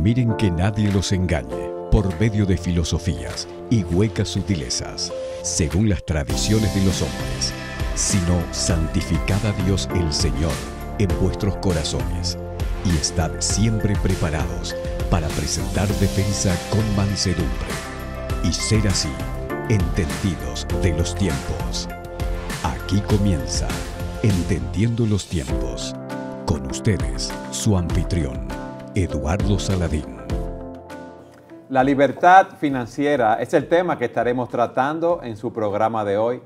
Miren que nadie los engañe por medio de filosofías y huecas sutilezas, según las tradiciones de los hombres, sino santificad a Dios el Señor en vuestros corazones y estad siempre preparados para presentar defensa con mansedumbre y ser así entendidos de los tiempos. Aquí comienza Entendiendo los tiempos. Con ustedes, su anfitrión Eduardo Saladín. La libertad financiera es el tema que estaremos tratando en su programa de hoy.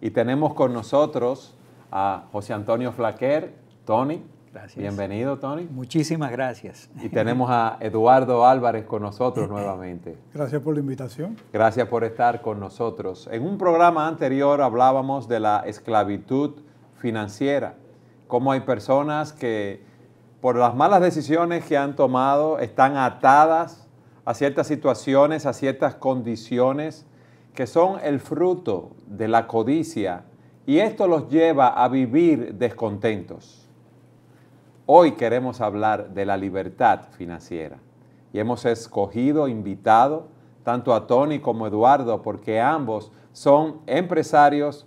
Y tenemos con nosotros a José Antonio Flaquer, Tony. Gracias. Bienvenido, Tony. Muchísimas gracias. Y tenemos a Eduardo Álvarez con nosotros nuevamente. Gracias por la invitación. Gracias por estar con nosotros. En un programa anterior hablábamos de la esclavitud financiera, cómo hay personas que por las malas decisiones que han tomado, están atadas a ciertas situaciones, a ciertas condiciones que son el fruto de la codicia y esto los lleva a vivir descontentos. Hoy queremos hablar de la libertad financiera y hemos escogido, invitado tanto a Tony como a Eduardo porque ambos son empresarios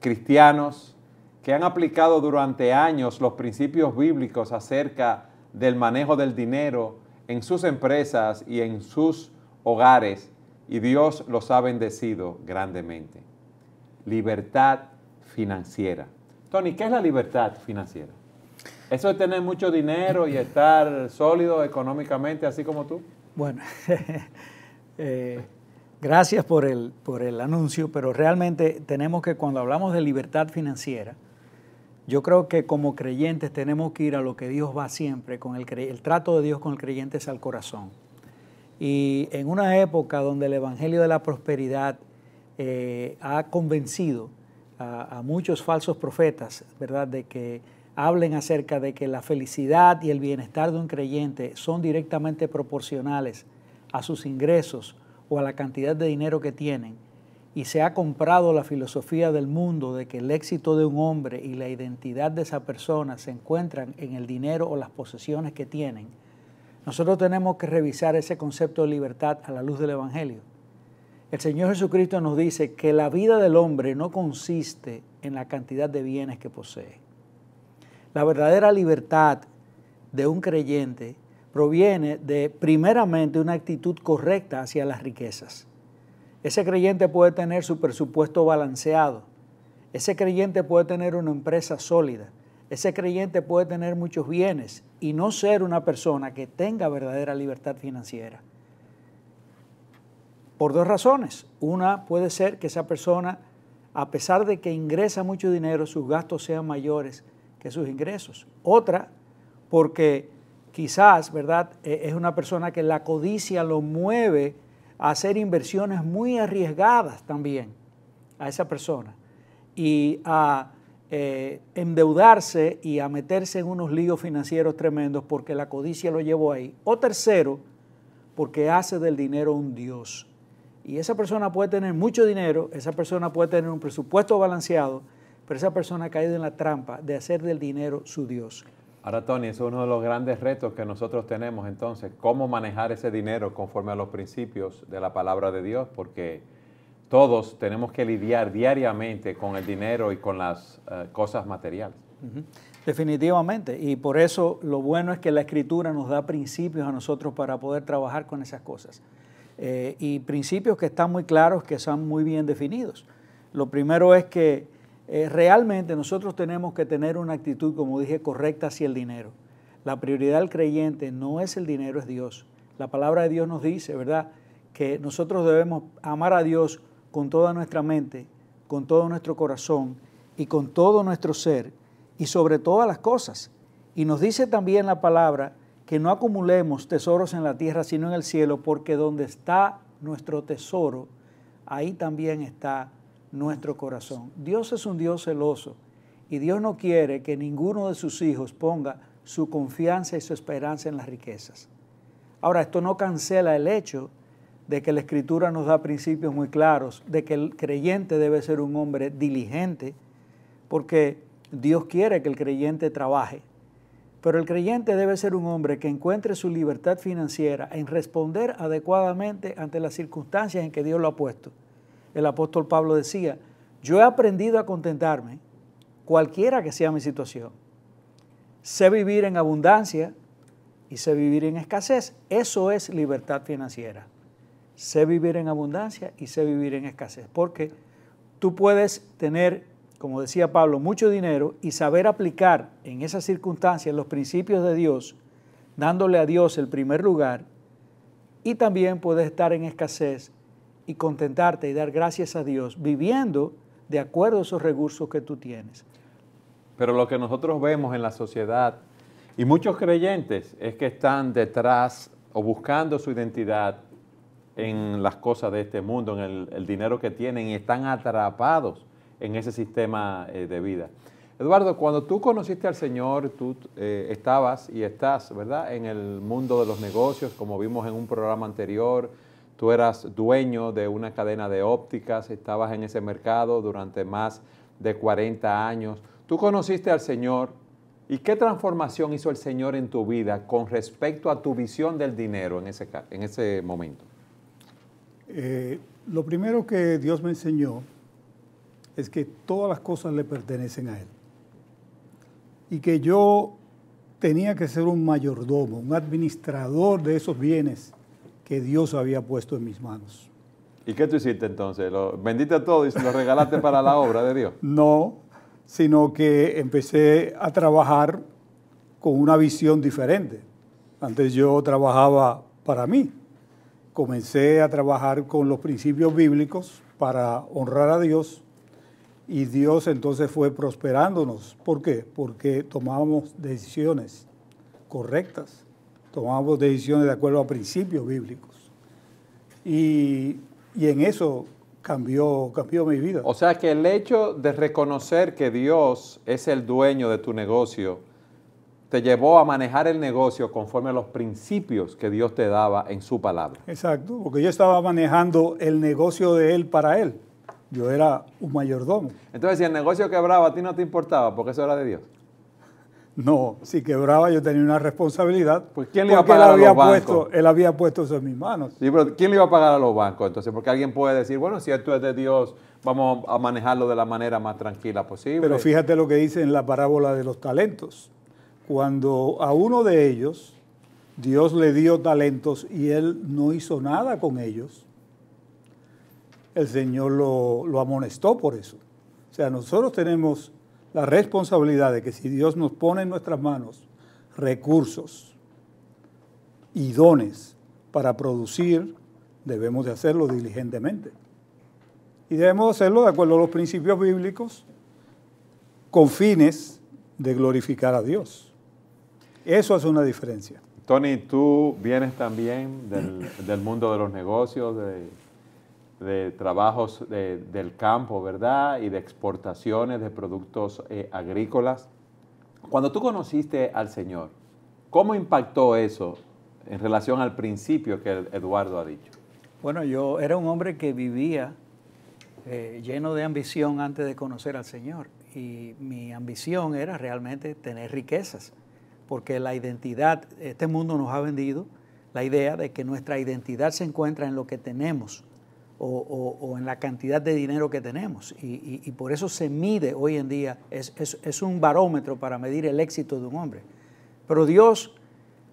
cristianos, que han aplicado durante años los principios bíblicos acerca del manejo del dinero en sus empresas y en sus hogares, y Dios los ha bendecido grandemente. Libertad financiera. Tony, ¿qué es la libertad financiera? ¿Eso es tener mucho dinero y estar sólido económicamente, así como tú? Bueno, eh, gracias por el, por el anuncio, pero realmente tenemos que cuando hablamos de libertad financiera, yo creo que como creyentes tenemos que ir a lo que Dios va siempre, con el, el trato de Dios con el creyente es al corazón. Y en una época donde el Evangelio de la Prosperidad eh, ha convencido a, a, muchos falsos profetas, ¿verdad?, de que hablen acerca de que la felicidad y el bienestar de un creyente son directamente proporcionales a sus ingresos o a la cantidad de dinero que tienen, y se ha comprado la filosofía del mundo de que el éxito de un hombre y la identidad de esa persona se encuentran en el dinero o las posesiones que tienen, nosotros tenemos que revisar ese concepto de libertad a la luz del Evangelio. El Señor Jesucristo nos dice que la vida del hombre no consiste en la cantidad de bienes que posee. La verdadera libertad de un creyente proviene de primeramente una actitud correcta hacia las riquezas. Ese creyente puede tener su presupuesto balanceado. Ese creyente puede tener una empresa sólida. Ese creyente puede tener muchos bienes y no ser una persona que tenga verdadera libertad financiera. Por dos razones. Una puede ser que esa persona, a pesar de que ingresa mucho dinero, sus gastos sean mayores que sus ingresos. Otra, porque quizás, ¿verdad? E, es una persona que la codicia lo mueve a hacer inversiones muy arriesgadas también a esa persona y a eh, endeudarse y a meterse en unos líos financieros tremendos porque la codicia lo llevó ahí. O tercero, porque hace del dinero un Dios. Y esa persona puede tener mucho dinero, esa persona puede tener un presupuesto balanceado, pero esa persona ha caído en la trampa de hacer del dinero su Dios. Ahora, Tony, es uno de los grandes retos que nosotros tenemos entonces, cómo manejar ese dinero conforme a los principios de la palabra de Dios, porque todos tenemos que lidiar diariamente con el dinero y con las eh, cosas materiales. Definitivamente, y por eso lo bueno es que la escritura nos da principios a nosotros para poder trabajar con esas cosas. Eh, y principios que están muy claros, que son muy bien definidos. Lo primero es que eh, realmente nosotros tenemos que tener una actitud, como dije, correcta hacia el dinero. La prioridad del creyente no es el dinero, es Dios. La palabra de Dios nos dice, ¿verdad?, que nosotros debemos amar a Dios con toda nuestra mente, con todo nuestro corazón y con todo nuestro ser y sobre todas las cosas. Y nos dice también la palabra que no acumulemos tesoros en la tierra, sino en el cielo, porque donde está nuestro tesoro, ahí también está nuestro corazón. Dios es un Dios celoso y Dios no quiere que ninguno de sus hijos ponga su confianza y su esperanza en las riquezas. Ahora, esto no cancela el hecho de que la Escritura nos da principios muy claros, de que el creyente debe ser un hombre diligente, porque Dios quiere que el creyente trabaje. Pero el creyente debe ser un hombre que encuentre su libertad financiera en responder adecuadamente ante las circunstancias en que Dios lo ha puesto el apóstol Pablo decía, yo he aprendido a contentarme, cualquiera que sea mi situación. Sé vivir en abundancia y sé vivir en escasez. Eso es libertad financiera. Sé vivir en abundancia y sé vivir en escasez. Porque tú puedes tener, como decía Pablo, mucho dinero y saber aplicar en esas circunstancias los principios de Dios, dándole a Dios el primer lugar. Y también puedes estar en escasez y contentarte y dar gracias a Dios viviendo de acuerdo a esos recursos que tú tienes. Pero lo que nosotros vemos en la sociedad y muchos creyentes es que están detrás o buscando su identidad en las cosas de este mundo, en el, dinero que tienen y están atrapados en ese sistema eh, de vida. Eduardo, cuando tú conociste al Señor, tú eh, estabas y estás, ¿verdad?, en el mundo de los negocios, como vimos en un programa anterior, Tú eras dueño de una cadena de ópticas, estabas en ese mercado durante más de 40 años. Tú conociste al Señor. ¿Y qué transformación hizo el Señor en tu vida con respecto a tu visión del dinero en ese, en ese momento? Eh, lo primero que Dios me enseñó es que todas las cosas le pertenecen a Él. Y que yo tenía que ser un mayordomo, un administrador de esos bienes que Dios había puesto en mis manos. ¿Y qué tú hiciste entonces? ¿Lo vendiste a todo y lo regalaste para la obra de Dios? No, sino que empecé a trabajar con una visión diferente. Antes yo trabajaba para mí. Comencé a trabajar con los principios bíblicos para honrar a Dios y Dios entonces fue prosperándonos. ¿Por qué? Porque tomábamos decisiones correctas tomamos decisiones de acuerdo a principios bíblicos. Y, en eso cambió, cambió mi vida. O sea que el hecho de reconocer que Dios es el dueño de tu negocio, te llevó a manejar el negocio conforme a los principios que Dios te daba en su palabra. Exacto, porque yo estaba manejando el negocio de Él para Él. Yo era un mayordomo. Entonces, si el negocio quebraba, a ti no te importaba, porque eso era de Dios. No, si quebraba yo tenía una responsabilidad. porque quién le pagar él había a puesto, Él había puesto eso en mis manos. Sí, pero ¿quién le iba a pagar a los bancos entonces? Porque alguien puede decir, bueno, si esto es de Dios, vamos a manejarlo de la manera más tranquila posible. Pero fíjate lo que dice en la parábola de los talentos. Cuando a uno de ellos Dios le dio talentos y él no hizo nada con ellos, el Señor lo, lo amonestó por eso. O sea, nosotros tenemos la responsabilidad de que si Dios nos pone en nuestras manos recursos y dones para producir, debemos de hacerlo diligentemente. Y debemos hacerlo de acuerdo a los principios bíblicos con fines de glorificar a Dios. Eso hace una diferencia. Tony, tú vienes también del, del mundo de los negocios, de, de trabajos del campo, ¿verdad? Y de exportaciones de productos eh, agrícolas. Cuando tú conociste al Señor, ¿cómo impactó eso en relación al principio que Eduardo ha dicho? Bueno, yo era un hombre que vivía eh, lleno de ambición antes de conocer al Señor. Y mi ambición era realmente tener riquezas, porque la identidad, este mundo nos ha vendido la idea de que nuestra identidad se encuentra en lo que tenemos o, en la cantidad de dinero que tenemos. Y, por eso se mide hoy en día, es, un barómetro para medir el éxito de un hombre. Pero Dios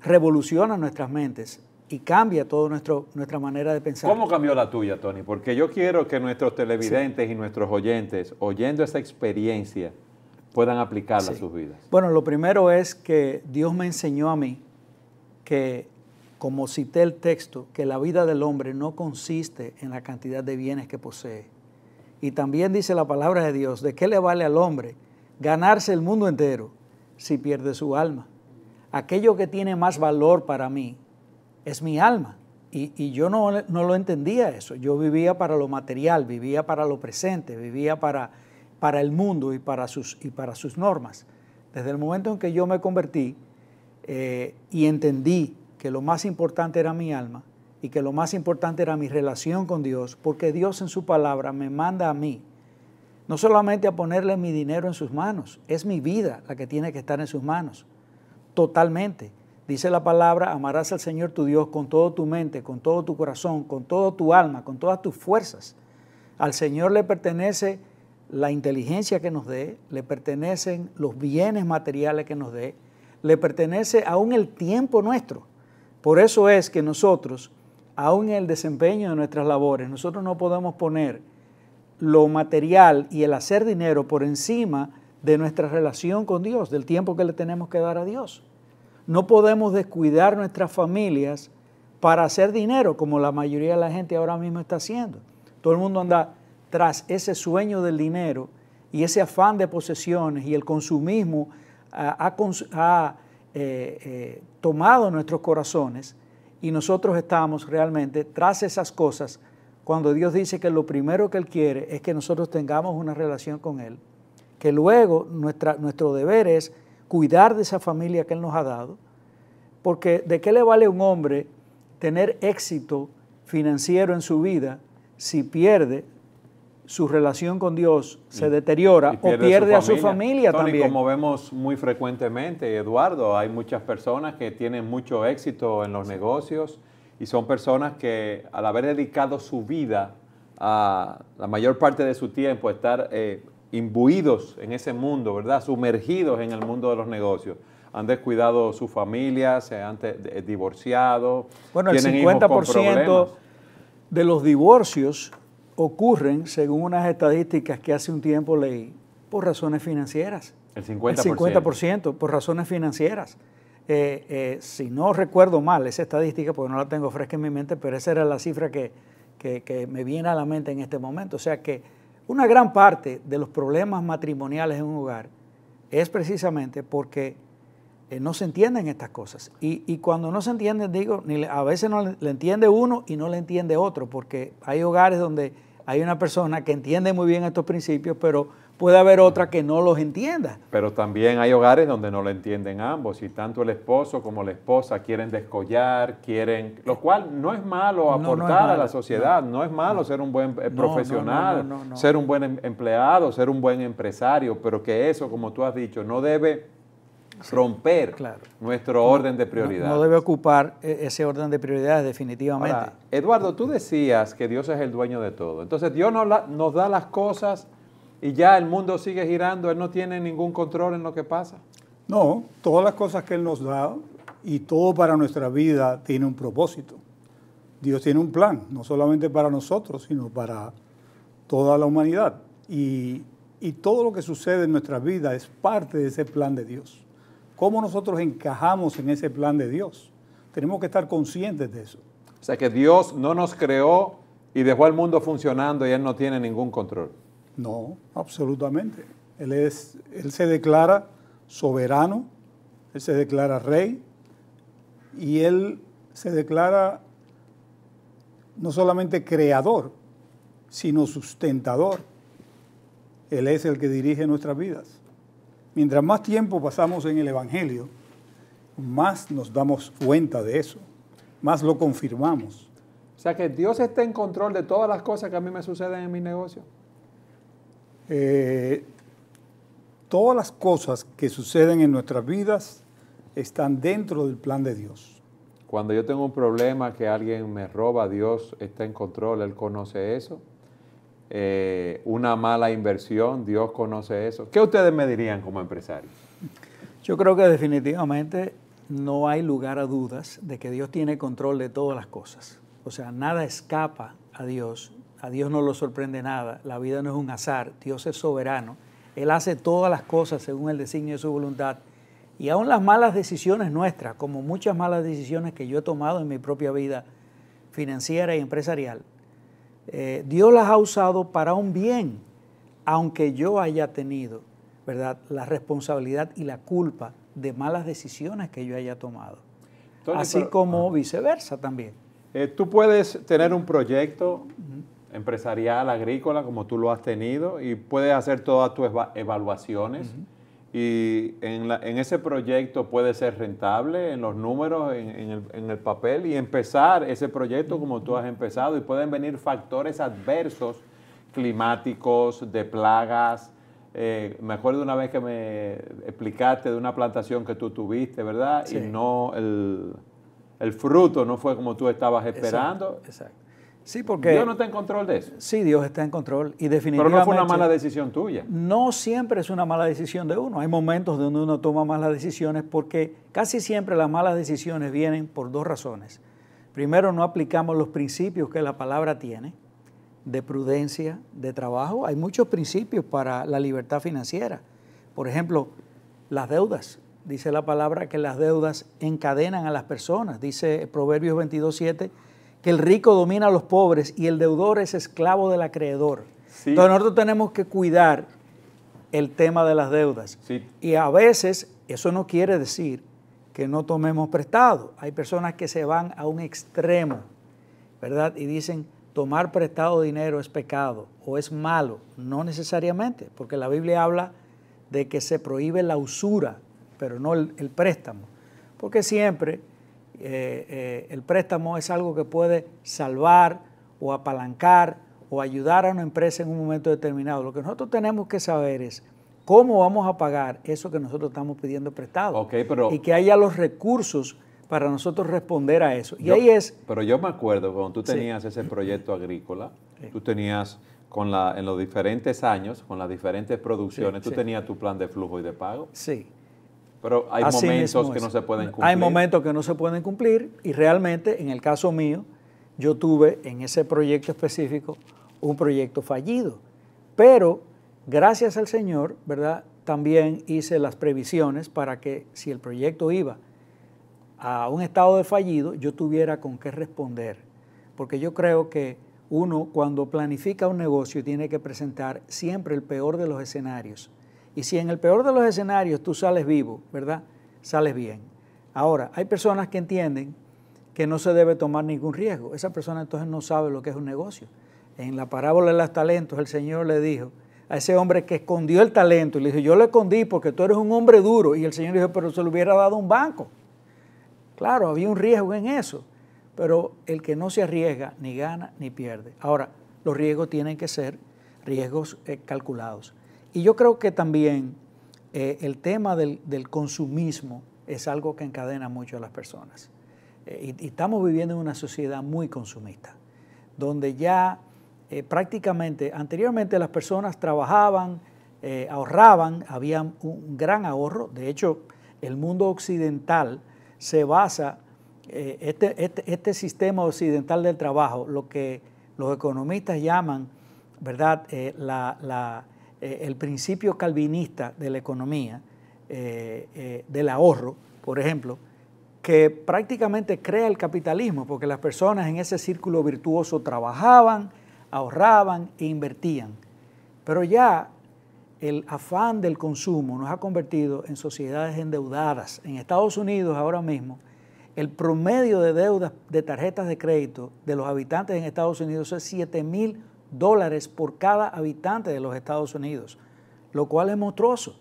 revoluciona nuestras mentes y cambia toda nuestra manera de pensar. ¿Cómo cambió la tuya, Tony? Porque yo quiero que nuestros televidentes y nuestros oyentes, oyendo esta experiencia, puedan aplicarla a sus vidas. Bueno, lo primero es que Dios me enseñó a mí que como cité el texto, que la vida del hombre no consiste en la cantidad de bienes que posee. Y también dice la palabra de Dios, ¿de qué le vale al hombre ganarse el mundo entero si pierde su alma? Aquello que tiene más valor para mí es mi alma. Y, yo no, lo entendía eso. Yo vivía para lo material, vivía para lo presente, vivía para, para el mundo y para, sus, y para sus normas. Desde el momento en que yo me convertí eh, y entendí que lo más importante era mi alma y que lo más importante era mi relación con Dios, porque Dios en su palabra me manda a mí, no solamente a ponerle mi dinero en sus manos, es mi vida la que tiene que estar en sus manos, totalmente. Dice la palabra, amarás al Señor tu Dios con toda tu mente, con todo tu corazón, con toda tu alma, con todas tus fuerzas. Al Señor le pertenece la inteligencia que nos dé, le pertenecen los bienes materiales que nos dé, le pertenece aún el tiempo nuestro. Por eso es que nosotros, aún en el desempeño de nuestras labores, nosotros no podemos poner lo material y el hacer dinero por encima de nuestra relación con Dios, del tiempo que le tenemos que dar a Dios. No podemos descuidar nuestras familias para hacer dinero, como la mayoría de la gente ahora mismo está haciendo. Todo el mundo anda tras ese sueño del dinero y ese afán de posesiones y el consumismo ah, a eh, eh, tomado nuestros corazones y nosotros estamos realmente tras esas cosas cuando Dios dice que lo primero que Él quiere es que nosotros tengamos una relación con Él, que luego nuestra, nuestro deber es cuidar de esa familia que Él nos ha dado, porque ¿de qué le vale a un hombre tener éxito financiero en su vida si pierde su relación con Dios se deteriora o pierde a su familia también. Como vemos muy frecuentemente, Eduardo, hay muchas personas que tienen mucho éxito en los negocios y son personas que al haber dedicado su vida a la mayor parte de su tiempo estar eh, imbuidos en ese mundo, ¿verdad? Sumergidos en el mundo de los negocios han descuidado su familia, se han eh, divorciado. Bueno, el 50% de los divorcios ocurren, según unas estadísticas que hace un tiempo leí, por razones financieras. El 50%. El 50% por razones financieras. Eh, eh, si no recuerdo mal esa estadística, porque no la tengo fresca en mi mente, pero esa era la cifra que, que me viene a la mente en este momento. O sea que una gran parte de los problemas matrimoniales en un hogar es precisamente porque eh, no se entienden estas cosas. Y, cuando no se entienden, digo, ni a veces no le, entiende uno y no le entiende otro, porque hay hogares donde hay una persona que entiende muy bien estos principios, pero puede haber otra que no los entienda. Pero también hay hogares donde no lo entienden ambos, y tanto el esposo como la esposa quieren descollar, quieren, lo cual no es malo aportar a la sociedad, no es malo ser un buen eh, profesional, ser un buen em, empleado, ser un buen empresario, pero que eso, como tú has dicho, no debe romper nuestro orden de prioridades. No, debe ocupar e-, ese orden de prioridades definitivamente. Eduardo, tú decías que Dios es el dueño de todo. Entonces Dios nos, da las cosas y ya el mundo sigue girando, Él no tiene ningún control en lo que pasa. No, todas las cosas que Él nos da y todo para nuestra vida tiene un propósito. Dios tiene un plan, no solamente para nosotros, sino para toda la humanidad. Y, y todo lo que sucede en nuestra vida es parte de ese plan de Dios. ¿Cómo nosotros encajamos en ese plan de Dios? Tenemos que estar conscientes de eso. O sea que Dios no nos creó y dejó al mundo funcionando y Él no tiene ningún control. No, absolutamente. Él, es, él se declara soberano, Él se declara rey y Él se declara no solamente creador, sino sustentador. Él es el que dirige nuestras vidas. Mientras más tiempo pasamos en el Evangelio, más nos damos cuenta de eso, más lo confirmamos. O sea que Dios está en control de todas las cosas que a mí me suceden en mi negocio. Eh, todas las cosas que suceden en nuestras vidas están dentro del plan de Dios. Cuando yo tengo un problema que alguien me roba, Dios está en control, Él conoce eso. Eh, una mala inversión, Dios conoce eso. ¿Qué ustedes me dirían como empresario? Yo creo que definitivamente no hay lugar a dudas de que Dios tiene control de todas las cosas. O sea, nada escapa a Dios, a Dios no lo sorprende nada, la vida no es un azar, Dios es soberano, Él hace todas las cosas según el designio de su voluntad. Y aún las malas decisiones nuestras, como muchas malas decisiones que yo he tomado en mi propia vida financiera y empresarial, eh, Dios las ha usado para un bien, aunque yo haya tenido, ¿verdad?, la responsabilidad y la culpa de malas decisiones que yo haya tomado. Así como viceversa también. Eh, tú puedes tener un proyecto empresarial, agrícola, como tú lo has tenido, y puedes hacer todas tus evaluaciones y en, en, ese proyecto puede ser rentable en los números, en, el, papel y empezar ese proyecto como tú has empezado y pueden venir factores adversos climáticos, de plagas. Eh, me acuerdo una vez que me explicaste de una plantación que tú tuviste, ¿verdad? Y no el, el, fruto no fue como tú estabas esperando. exacto. Sí, porque... Dios no está en control de eso. Sí, Dios está en control y definitivamente... Pero no fue una mala decisión tuya. No siempre es una mala decisión de uno. Hay momentos donde uno toma malas decisiones porque casi siempre las malas decisiones vienen por dos razones. Primero, no aplicamos los principios que la palabra tiene de prudencia, de trabajo. Hay muchos principios para la libertad financiera. Por ejemplo, las deudas. Dice la palabra que las deudas encadenan a las personas. Dice Proverbios 22.7 que el rico domina a los pobres y el deudor es esclavo del acreedor. Entonces nosotros tenemos que cuidar el tema de las deudas. Y a veces eso no quiere decir que no tomemos prestado. Hay personas que se van a un extremo, ¿verdad? Y dicen, tomar prestado dinero es pecado o es malo. No necesariamente, porque la Biblia habla de que se prohíbe la usura, pero no el préstamo. Porque siempre eh, eh, el préstamo es algo que puede salvar o apalancar o ayudar a una empresa en un momento determinado. Lo que nosotros tenemos que saber es cómo vamos a pagar eso que nosotros estamos pidiendo prestado. y que haya los recursos para nosotros responder a eso. Y ahí es... Pero yo me acuerdo cuando tú tenías ese proyecto agrícola, tú tenías con la, en los diferentes años, con las diferentes producciones, tú tenías tu plan de flujo y de pago. Sí. Pero hay momentos que no se pueden cumplir. Hay momentos que no se pueden cumplir y realmente en el caso mío yo tuve en ese proyecto específico un proyecto fallido. Pero gracias al Señor, ¿verdad? También hice las previsiones para que si el proyecto iba a un estado de fallido, yo tuviera con qué responder. Porque yo creo que uno cuando planifica un negocio tiene que presentar siempre el peor de los escenarios y si en el peor de los escenarios tú sales vivo, ¿verdad? Sales bien. Ahora, hay personas que entienden que no se debe tomar ningún riesgo. Esa persona entonces no sabe lo que es un negocio. En la parábola de los talentos, el Señor le dijo a ese hombre que escondió el talento, y le dijo, yo lo escondí porque tú eres un hombre duro. Y el Señor dijo, pero se lo hubiera dado un banco. Claro, había un riesgo en eso, pero el que no se arriesga ni gana ni pierde. Ahora, los riesgos tienen que ser riesgos eh, calculados. Y yo creo que también eh, el tema del, consumismo es algo que encadena mucho a las personas. Eh, y, estamos viviendo en una sociedad muy consumista, donde ya eh, prácticamente, anteriormente las personas trabajaban, ahorraban, había un gran ahorro. De hecho, el mundo occidental se basa, este, este, este, sistema occidental del trabajo, lo que los economistas llaman, ¿verdad?, la eh, el principio calvinista de la economía, eh, eh, del ahorro, por ejemplo, que prácticamente crea el capitalismo, porque las personas en ese círculo virtuoso trabajaban, ahorraban e invertían. Pero ya el afán del consumo nos ha convertido en sociedades endeudadas. En Estados Unidos ahora mismo, el promedio de deudas de tarjetas de crédito de los habitantes en Estados Unidos es 7,000. mil dólares por cada habitante de los Estados Unidos, lo cual es monstruoso.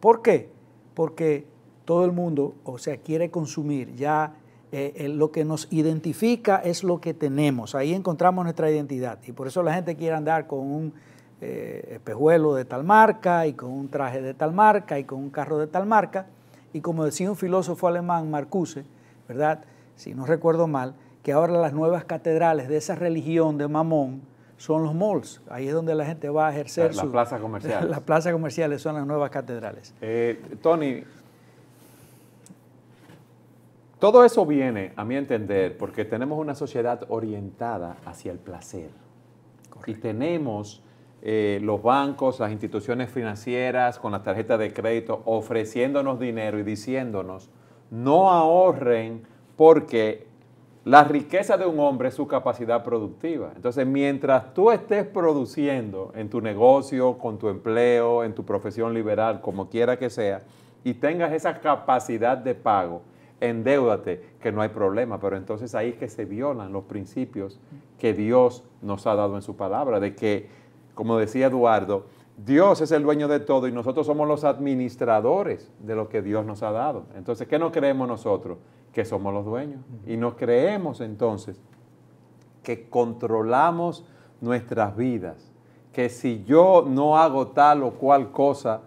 ¿Por qué? Porque todo el mundo, o sea, quiere consumir. Ya eh, lo que nos identifica es lo que tenemos. Ahí encontramos nuestra identidad. Y por eso la gente quiere andar con un eh, espejuelo de tal marca y con un traje de tal marca y con un carro de tal marca. Y como decía un filósofo alemán, Marcuse, ¿verdad? Si no recuerdo mal, que ahora las nuevas catedrales de esa religión de Mamón, son los malls. Ahí es donde la gente va a ejercer. Las plazas comerciales. Las plazas comerciales son las nuevas catedrales. Eh, Tony, todo eso viene, a mi entender, porque tenemos una sociedad orientada hacia el placer. Y tenemos eh, los bancos, las instituciones financieras con las tarjetas de crédito ofreciéndonos dinero y diciéndonos, no ahorren porque la riqueza de un hombre es su capacidad productiva. Entonces, mientras tú estés produciendo en tu negocio, con tu empleo, en tu profesión liberal, como quiera que sea, y tengas esa capacidad de pago, endeúdate, que no hay problema. Pero entonces ahí es que se violan los principios que Dios nos ha dado en su palabra, de que, como decía Eduardo, Dios es el dueño de todo y nosotros somos los administradores de lo que Dios nos ha dado. Entonces, ¿qué no creemos nosotros? Que somos los dueños. Y no creemos entonces que controlamos nuestras vidas, que si yo no hago tal o cual cosa,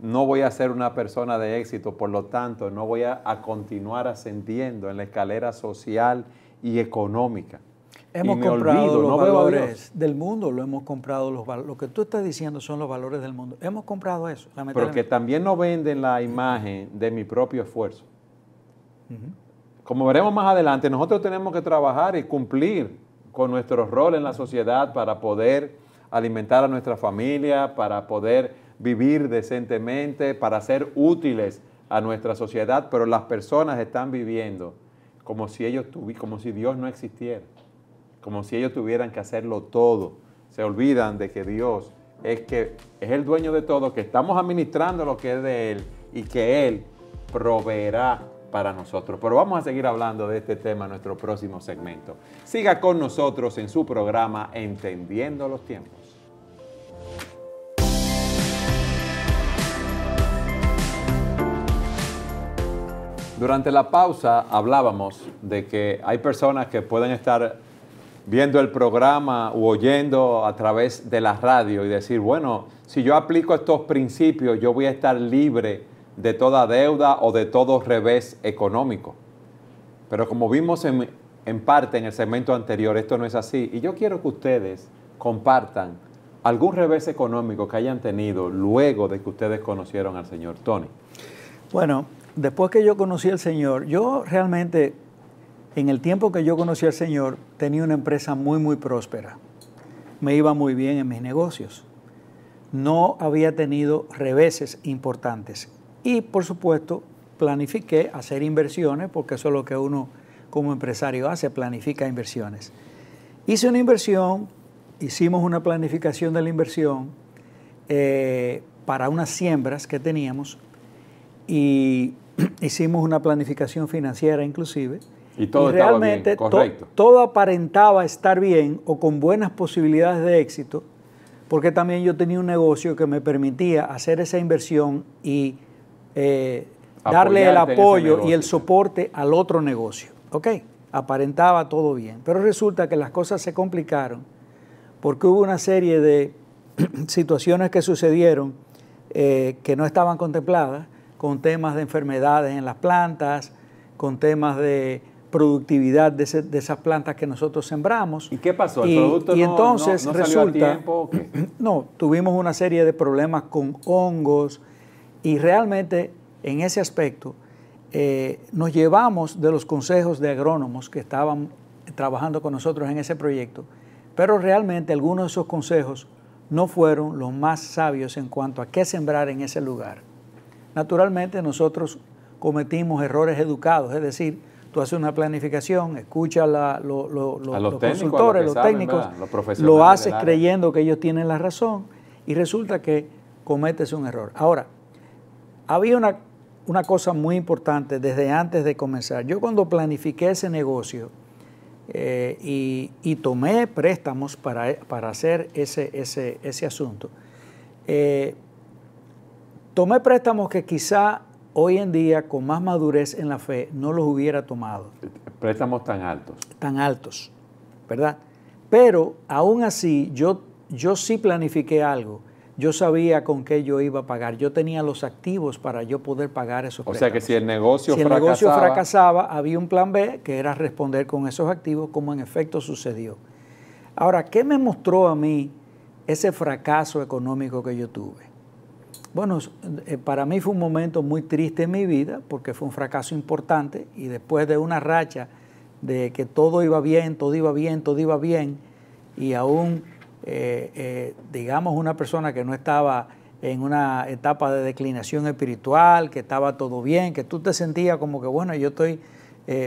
no voy a ser una persona de éxito, por lo tanto, no voy a continuar ascendiendo en la escalera social y económica. Hemos comprado los valores del mundo, lo hemos comprado los Lo que tú estás diciendo son los valores del mundo. Hemos comprado eso. Pero que también no venden la imagen de mi propio esfuerzo. Como veremos más adelante, nosotros tenemos que trabajar y cumplir con nuestro rol en la sociedad para poder alimentar a nuestra familia, para poder vivir decentemente, para ser útiles a nuestra sociedad, pero las personas están viviendo como si ellos como si Dios no existiera como si ellos tuvieran que hacerlo todo. Se olvidan de que Dios es que es el dueño de todo, que estamos administrando lo que es de Él y que Él proveerá para nosotros. Pero vamos a seguir hablando de este tema en nuestro próximo segmento. Siga con nosotros en su programa Entendiendo los tiempos. Durante la pausa hablábamos de que hay personas que pueden estar viendo el programa o oyendo a través de la radio y decir, bueno, si yo aplico estos principios, yo voy a estar libre de toda deuda o de todo revés económico. Pero como vimos en, en parte en el segmento anterior, esto no es así. Y yo quiero que ustedes compartan algún revés económico que hayan tenido luego de que ustedes conocieron al Señor Tony. Bueno, después que yo conocí al Señor, yo realmente en el tiempo que yo conocí al Señor, tenía una empresa muy, muy próspera. Me iba muy bien en mis negocios. No había tenido reveses importantes. Y, por supuesto, planifiqué hacer inversiones, porque eso es lo que uno como empresario hace, planifica inversiones. Hice una inversión, hicimos una planificación de la inversión eh, para unas siembras que teníamos y hicimos una planificación financiera inclusive y todo realmente todo aparentaba estar bien o con buenas posibilidades de éxito, porque también yo tenía un negocio que me permitía hacer esa inversión y eh, darle el apoyo y el soporte al otro negocio. ¿Ok? Aparentaba todo bien, pero resulta que las cosas se complicaron porque hubo una serie de situaciones que sucedieron eh, que no estaban contempladas, con temas de enfermedades en las plantas, con temas de productividad de, esas plantas que nosotros sembramos. ¿Y qué pasó? ¿El y, producto entonces resulta, tiempo, no, tuvimos una serie de problemas con hongos y realmente en ese aspecto eh, nos llevamos de los consejos de agrónomos que estaban trabajando con nosotros en ese proyecto, pero realmente algunos de esos consejos no fueron los más sabios en cuanto a qué sembrar en ese lugar. Naturalmente nosotros cometimos errores educados, es decir, tú haces una planificación, escuchas los, consultores, los, técnicos, lo haces creyendo que ellos tienen la razón y resulta que cometes un error. Ahora, había una, una cosa muy importante desde antes de comenzar. Yo cuando planifiqué ese negocio eh, y, tomé préstamos para, para hacer ese, ese, asunto, eh, tomé préstamos que quizá hoy en día, con más madurez en la fe, no los hubiera tomado. Préstamos tan altos. Tan altos, ¿verdad? Pero aún así, yo, yo sí planifiqué algo. Yo sabía con qué yo iba a pagar. Yo tenía los activos para yo poder pagar esos préstamos. O sea que si el negocio si el negocio fracasaba, había un plan B que era responder con esos activos, como en efecto sucedió. Ahora, ¿qué me mostró a mí ese fracaso económico que yo tuve? Bueno, eh, para mí fue un momento muy triste en mi vida porque fue un fracaso importante y después de una racha de que todo iba bien, todo iba bien, todo iba bien y aún, eh, eh, digamos, una persona que no estaba en una etapa de declinación espiritual, que estaba todo bien, que tú te sentías como que, bueno, yo estoy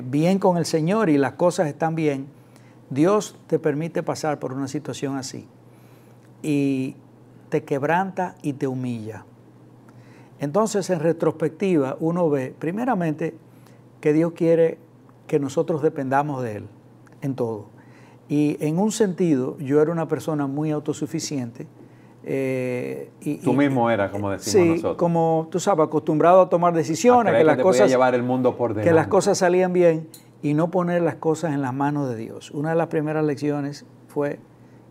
bien con el Señor y las cosas están bien, Dios te permite pasar por una situación así y te quebranta y te humilla. Entonces, en retrospectiva, uno ve, primeramente, que Dios quiere que nosotros dependamos de Él en todo. Y en un sentido, yo era una persona muy autosuficiente. Eh, y, tú mismo eras, como decimos sí, como tú sabes, acostumbrado a tomar decisiones, a que, las cosas llevar el mundo por que las cosas salían bien y no poner las cosas en las manos de Dios. Una de las primeras lecciones fue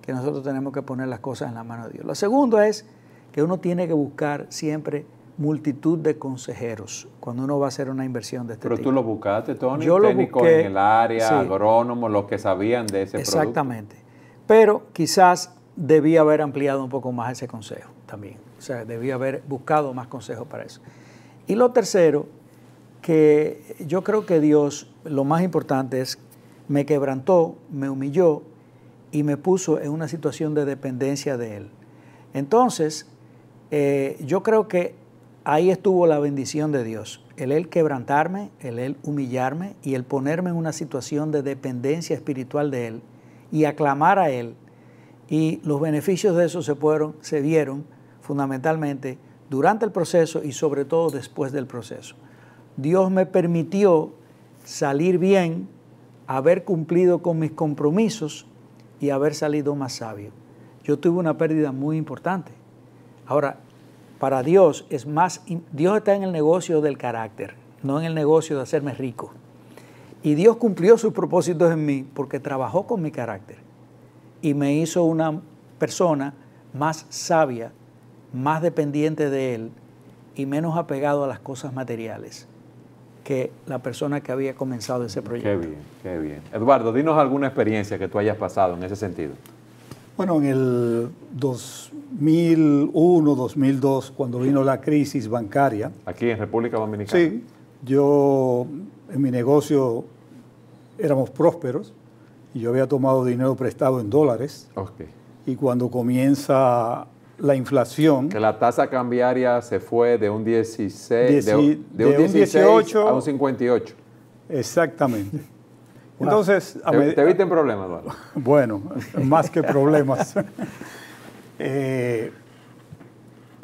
que nosotros tenemos que poner las cosas en las manos de Dios. La segunda es que uno tiene que buscar siempre multitud de consejeros cuando uno va a hacer una inversión de este tipo. Pero tú lo buscaste, todos los técnicos en el área, agrónomos, los que sabían de ese exactamente. producto. Exactamente. Pero quizás debía haber ampliado un poco más ese consejo también. O sea, debía haber buscado más consejos para eso. Y lo tercero, que yo creo que Dios, lo más importante es, me quebrantó, me humilló y me puso en una situación de dependencia de Él. Entonces, eh, yo creo que ahí estuvo la bendición de Dios. El él quebrantarme, el él humillarme y el ponerme en una situación de dependencia espiritual de Él y aclamar a Él. Y los beneficios de eso se, fueron, se vieron fundamentalmente durante el proceso y sobre todo después del proceso. Dios me permitió salir bien, haber cumplido con mis compromisos y haber salido más sabio. Yo tuve una pérdida muy importante. Ahora, para Dios es más, Dios está en el negocio del carácter, no en el negocio de hacerme rico. Y Dios cumplió sus propósitos en mí porque trabajó con mi carácter y me hizo una persona más sabia, más dependiente de Él y menos apegado a las cosas materiales que la persona que había comenzado ese proyecto. Qué bien, qué bien. Eduardo, dinos alguna experiencia que tú hayas pasado en ese sentido. Bueno, en el 2001, 2002, cuando vino la crisis bancaria. Aquí en República Dominicana. Sí, yo en mi negocio éramos prósperos y yo había tomado dinero prestado en dólares. Okay. Y cuando comienza la inflación. Que la tasa cambiaria se fue de un 16, de, 18 a un 58. Exactamente. Entonces, te, eviten problemas, Eduardo. Bueno, más que problemas. Eh,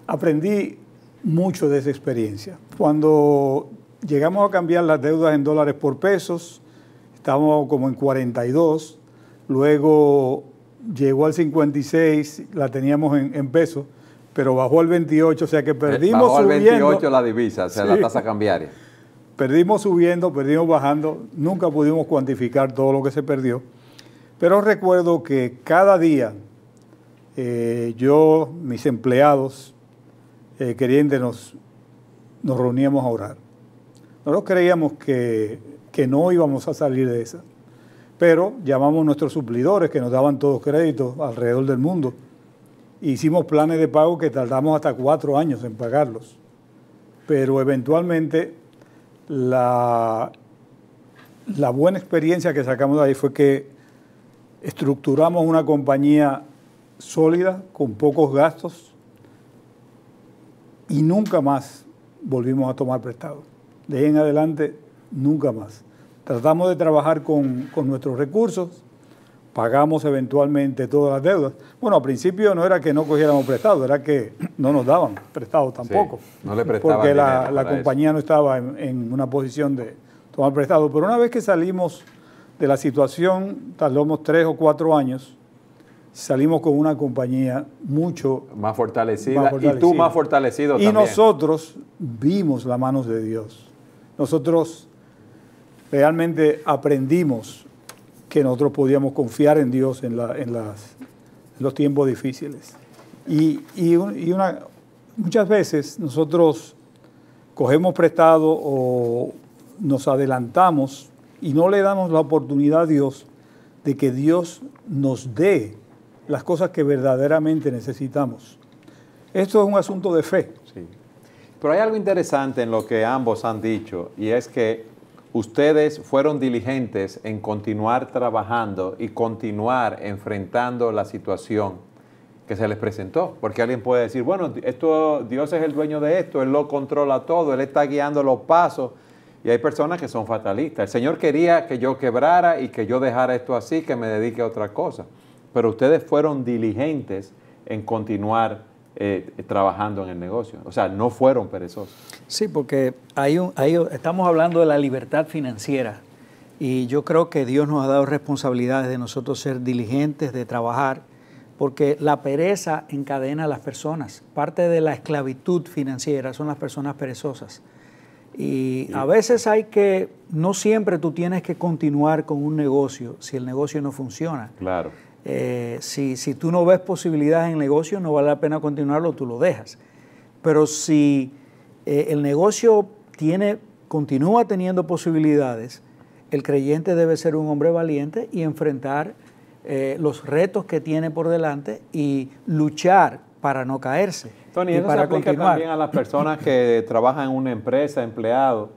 aprendí mucho de esa experiencia. Cuando llegamos a cambiar las deudas en dólares por pesos, estábamos como en 42, luego llegó al 56, la teníamos en, pesos, pero bajó al 28, o sea que eh, perdimos. Bajó al 28 la divisa, o sea, la tasa cambiaria. Perdimos subiendo, perdimos bajando, nunca pudimos cuantificar todo lo que se perdió, pero recuerdo que cada día eh, yo, mis empleados, eh, nos, nos reuníamos a orar. Nosotros creíamos que, que no íbamos a salir de esa, pero llamamos a nuestros suplidores que nos daban todos créditos alrededor del mundo. Hicimos planes de pago que tardamos hasta cuatro años en pagarlos, pero eventualmente la, buena experiencia que sacamos de ahí fue que estructuramos una compañía sólida, con pocos gastos, y nunca más volvimos a tomar prestado. De ahí en adelante, nunca más. Tratamos de trabajar con nuestros recursos, pagamos eventualmente todas las deudas. Bueno, al principio no era que no cogiéramos prestado, era que no nos daban prestado tampoco. no le prestaban. Porque la, compañía no estaba en, una posición de tomar prestado. Pero una vez que salimos de la situación, tardamos tres o cuatro años, salimos con una compañía mucho más fortalecida, y tú más fortalecido también. Y nosotros vimos las manos de Dios. Nosotros realmente aprendimos que nosotros podíamos confiar en Dios en, los tiempos difíciles. Y, una, muchas veces nosotros cogemos prestado o nos adelantamos y no le damos la oportunidad a Dios de que Dios nos dé las cosas que verdaderamente necesitamos. Esto es un asunto de fe. Pero hay algo interesante en lo que ambos han dicho y es que ustedes fueron diligentes en continuar trabajando y continuar enfrentando la situación que se les presentó. Porque alguien puede decir, bueno, esto, Dios es el dueño de esto, Él lo controla todo, Él está guiando los pasos. Y hay personas que son fatalistas. El Señor quería que yo quebrara y que yo dejara esto así, que me dedique a otra cosa. Pero ustedes fueron diligentes en continuar eh, trabajando en el negocio. O sea, no fueron perezosos. Sí, porque hay estamos hablando de la libertad financiera y yo creo que Dios nos ha dado responsabilidades de nosotros ser diligentes, de trabajar, porque la pereza encadena a las personas. Parte de la esclavitud financiera son las personas perezosas. Y a veces hay que, no siempre tú tienes que continuar con un negocio si el negocio no funciona. Claro. Eh, si, tú no ves posibilidades en el negocio, no vale la pena continuarlo, tú lo dejas. Pero si eh, el negocio tiene, continúa teniendo posibilidades, el creyente debe ser un hombre valiente y enfrentar eh, los retos que tiene por delante y luchar para no caerse. Tony, y para se también a las personas que trabajan en una empresa, empleado,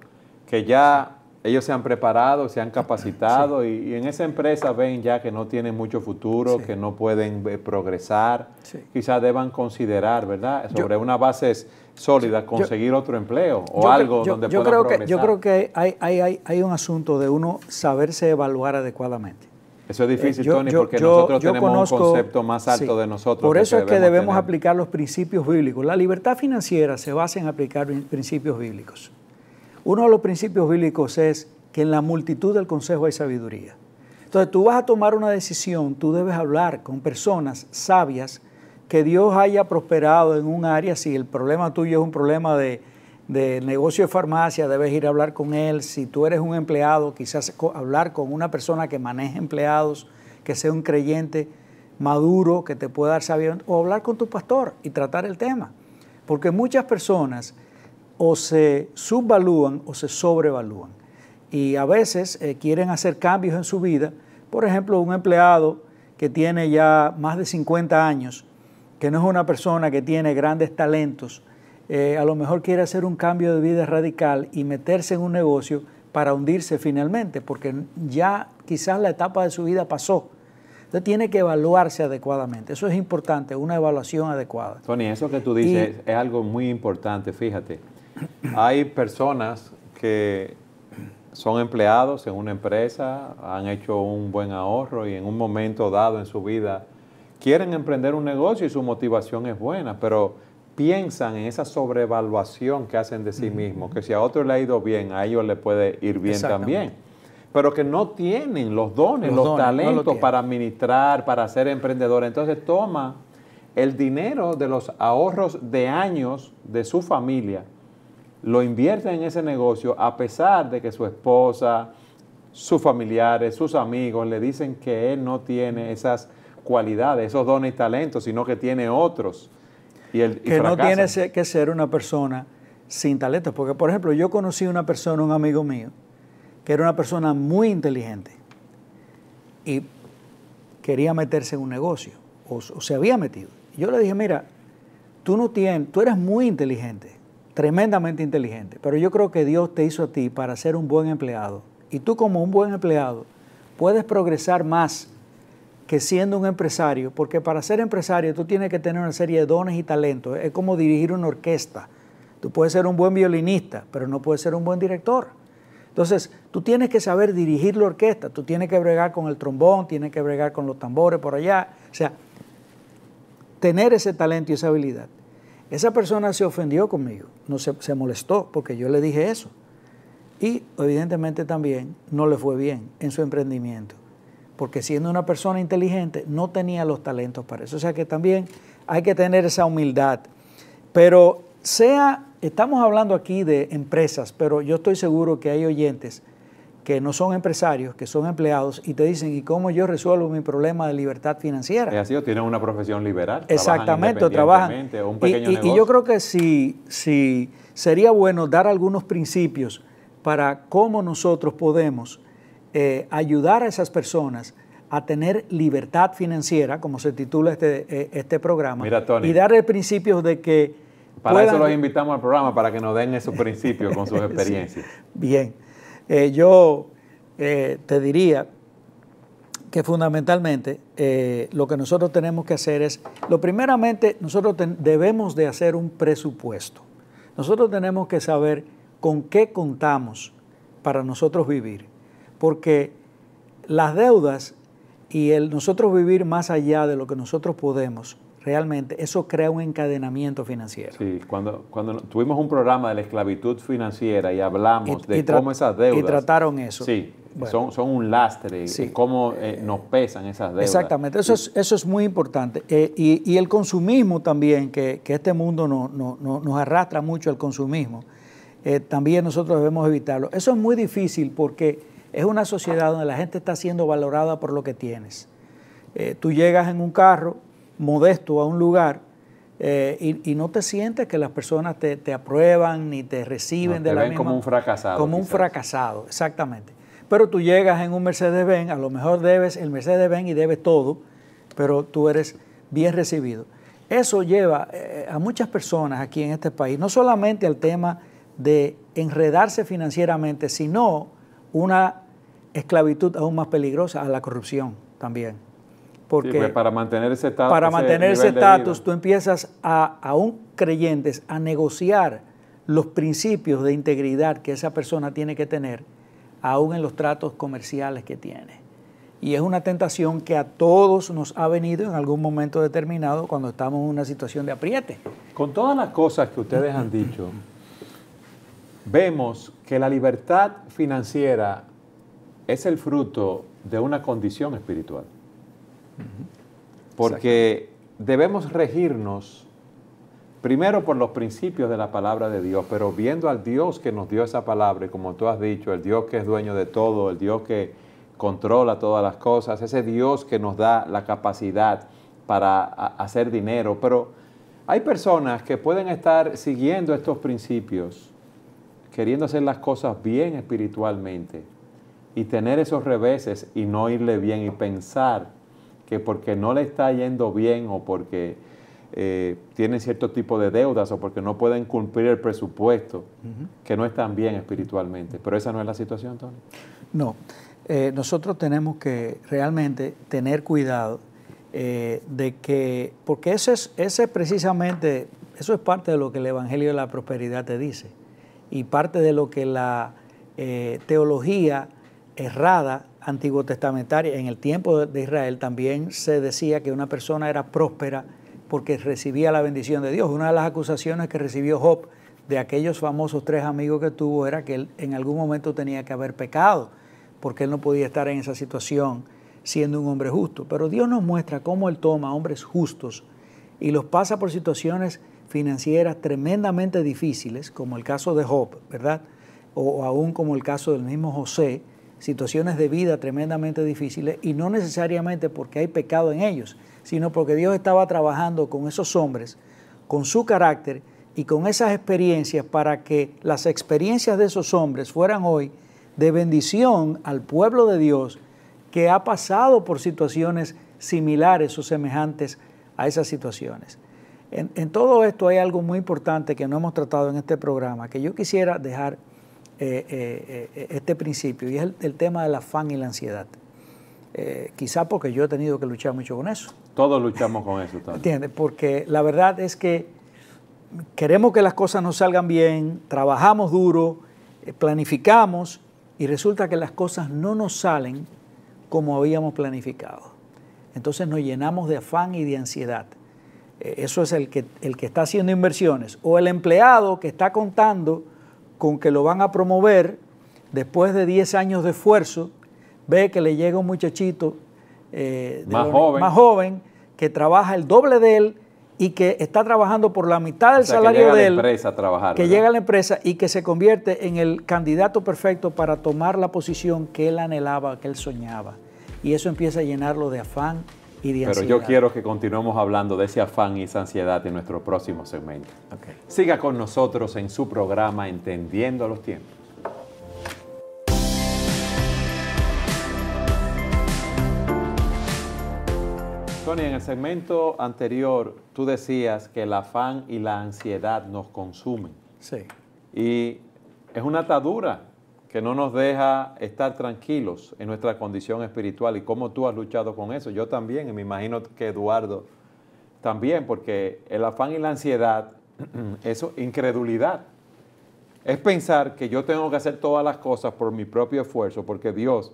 que ya ellos se han preparado, se han capacitado y, en esa empresa ven ya que no tienen mucho futuro, que no pueden eh, progresar. Quizás deban considerar, ¿verdad? Sobre una base sólida, conseguir otro empleo o algo donde puedan creo progresar. yo creo que hay, un asunto de uno saberse evaluar adecuadamente. Eso es eh, difícil, Tony, porque nosotros tenemos un concepto más alto de nosotros. Por eso es que debemos aplicar los principios bíblicos. La libertad financiera se basa en aplicar principios bíblicos. Uno de los principios bíblicos es que en la multitud del consejo hay sabiduría. Entonces tú vas a tomar una decisión, tú debes hablar con personas sabias que Dios haya prosperado en un área. Si el problema tuyo es un problema de, de negocio de farmacia, debes ir a hablar con él. Si tú eres un empleado, quizás hablar con una persona que maneje empleados, que sea un creyente maduro, que te pueda dar sabiduría, o hablar con tu pastor y tratar el tema. Porque muchas personas o se subvalúan o se sobrevalúan. Y a veces eh, quieren hacer cambios en su vida. Por ejemplo, un empleado que tiene ya más de 50 años, que no es una persona que tiene grandes talentos, eh, a lo mejor quiere hacer un cambio de vida radical y meterse en un negocio para hundirse finalmente, porque ya quizás la etapa de su vida pasó. Entonces tiene que evaluarse adecuadamente. Eso es importante, una evaluación adecuada. Tony, eso que tú dices es algo muy importante, fíjate hay personas que son empleados en una empresa, han hecho un buen ahorro y en un momento dado en su vida quieren emprender un negocio y su motivación es buena, pero piensan en esa sobrevaluación que hacen de sí mismos, que si a otro le ha ido bien, a ellos le puede ir bien también, pero que no tienen los dones, los, talentos para administrar, para ser emprendedor. Entonces toma el dinero de los ahorros de años de su familia lo invierte en ese negocio a pesar de que su esposa, sus familiares, sus amigos le dicen que él no tiene esas cualidades, esos dones y talentos, sino que tiene otros. Y el que no tiene que ser una persona sin talentos, porque por ejemplo yo conocí una persona, un amigo mío, que era una persona muy inteligente y quería meterse en un negocio, o, se había metido. Yo le dije, mira, tú no tienes, tú eres muy inteligente, tremendamente inteligente, pero yo creo que Dios te hizo a ti para ser un buen empleado. Y tú como un buen empleado puedes progresar más que siendo un empresario, porque para ser empresario tú tienes que tener una serie de dones y talentos. Es como dirigir una orquesta. Tú puedes ser un buen violinista, pero no puedes ser un buen director. Entonces, tú tienes que saber dirigir la orquesta, tú tienes que bregar con el trombón, tienes que bregar con los tambores por allá. O sea, tener ese talento y esa habilidad. Esa persona se ofendió conmigo, no se, molestó porque yo le dije eso. Y evidentemente también no le fue bien en su emprendimiento, porque siendo una persona inteligente no tenía los talentos para eso. O sea que también hay que tener esa humildad. Pero sea, estamos hablando aquí de empresas, pero yo estoy seguro que hay oyentes que no son empresarios, que son empleados, y te dicen, ¿y cómo yo resuelvo mi problema de libertad financiera? Es así, o tienen una profesión liberal. Exactamente, trabajan. O un pequeño y, yo creo que sí, sería bueno dar algunos principios para cómo nosotros podemos eh, ayudar a esas personas a tener libertad financiera, como se titula este, eh, este programa, Mira, Tony, y darle principios de que... Para eso los invitamos al programa, para que nos den esos principios con sus experiencias. Bien. Eh, yo eh, te diría que fundamentalmente eh, lo que nosotros tenemos que hacer es, lo primeramente, nosotros debemos de hacer un presupuesto. Nosotros tenemos que saber con qué contamos para nosotros vivir, porque las deudas y el nosotros vivir más allá de lo que nosotros podemos realmente eso crea un encadenamiento financiero. Sí, cuando, cuando tuvimos un programa de la esclavitud financiera y hablamos de cómo esas deudas... Y trataron eso. Sí, son, un lastre, y eh, cómo eh, nos pesan esas deudas. Exactamente, eso, es, eso es muy importante. Eh, y, el consumismo también, que, este mundo nos arrastra mucho el consumismo, también nosotros debemos evitarlo. Eso es muy difícil porque es una sociedad donde la gente está siendo valorada por lo que tienes. tú llegas en un carro, modesto a un lugar eh, y, no te sientes que las personas te, aprueban ni te reciben de la ven misma, como un fracasado. Como un fracasado, exactamente. Pero tú llegas en un Mercedes-Benz, a lo mejor debes el Mercedes-Benz y debes todo, pero tú eres bien recibido. Eso lleva eh, eh, a muchas personas aquí en este país, no solamente al tema de enredarse financieramente, sino una esclavitud aún más peligrosa, a la corrupción también. Porque pues, para mantener ese estatus. Para mantener ese estatus, tú empiezas a, aún creyentes, a negociar los principios de integridad que esa persona tiene que tener, aún en los tratos comerciales que tiene. Y es una tentación que a todos nos ha venido en algún momento determinado cuando estamos en una situación de apriete. Con todas las cosas que ustedes han dicho, vemos que la libertad financiera es el fruto de una condición espiritual. Porque debemos regirnos primero por los principios de la palabra de Dios, pero viendo al Dios que nos dio esa palabra, como tú has dicho, el Dios que es dueño de todo, el Dios que controla todas las cosas, ese Dios que nos da la capacidad para hacer dinero, pero hay personas que pueden estar siguiendo estos principios, queriendo hacer las cosas bien espiritualmente y tener esos reveses y no irle bien y pensar que porque no le está yendo bien o porque eh, tiene cierto tipo de deudas o porque no pueden cumplir el presupuesto, que no están bien espiritualmente. Pero esa no es la situación, Tony. No, eh, nosotros tenemos que realmente tener cuidado eh, de que, porque eso es, ese es precisamente, eso es parte de lo que el Evangelio de la Prosperidad te dice y parte de lo que la teología errada antiguo testamentario, en el tiempo de Israel también se decía que una persona era próspera porque recibía la bendición de Dios. Una de las acusaciones que recibió Job de aquellos famosos tres amigos que tuvo era que él en algún momento tenía que haber pecado, porque él no podía estar en esa situación siendo un hombre justo. Pero Dios nos muestra cómo Él toma hombres justos y los pasa por situaciones financieras tremendamente difíciles, como el caso de Job, ¿verdad? O aún como el caso del mismo José, situaciones de vida tremendamente difíciles y no necesariamente porque hay pecado en ellos, sino porque Dios estaba trabajando con esos hombres, con su carácter y con esas experiencias para que las experiencias de esos hombres fueran hoy de bendición al pueblo de Dios que ha pasado por situaciones similares o semejantes a esas situaciones. En, todo esto hay algo muy importante que no hemos tratado en este programa, que yo quisiera dejar eh, eh, eh, este principio y es el, tema del afán y la ansiedad. quizá porque yo he tenido que luchar mucho con eso. Todos luchamos con eso también. ¿Entiendes? Porque la verdad es que queremos que las cosas nos salgan bien, trabajamos duro, planificamos y resulta que las cosas no nos salen como habíamos planificado. Entonces nos llenamos de afán y de ansiedad. Eso es el que, el que está haciendo inversiones. O el empleado que está contando con que lo van a promover, después de 10 años de esfuerzo, ve que le llega un muchachito eh, más, joven. que trabaja el doble de él y que está trabajando por la mitad del salario de él, que llega a la empresa y que se convierte en el candidato perfecto para tomar la posición que él anhelaba, que él soñaba. Y eso empieza a llenarlo de afán pero yo quiero que continuemos hablando de ese afán y esa ansiedad en nuestro próximo segmento. Okay. Siga con nosotros en su programa Entendiendo los tiempos. Tony, en el segmento anterior tú decías que el afán y la ansiedad nos consumen. Sí. Y es una atadura que no nos deja estar tranquilos en nuestra condición espiritual y cómo tú has luchado con eso. Yo también, y me imagino que Eduardo también, porque el afán y la ansiedad, eso, incredulidad, es pensar que yo tengo que hacer todas las cosas por mi propio esfuerzo, porque Dios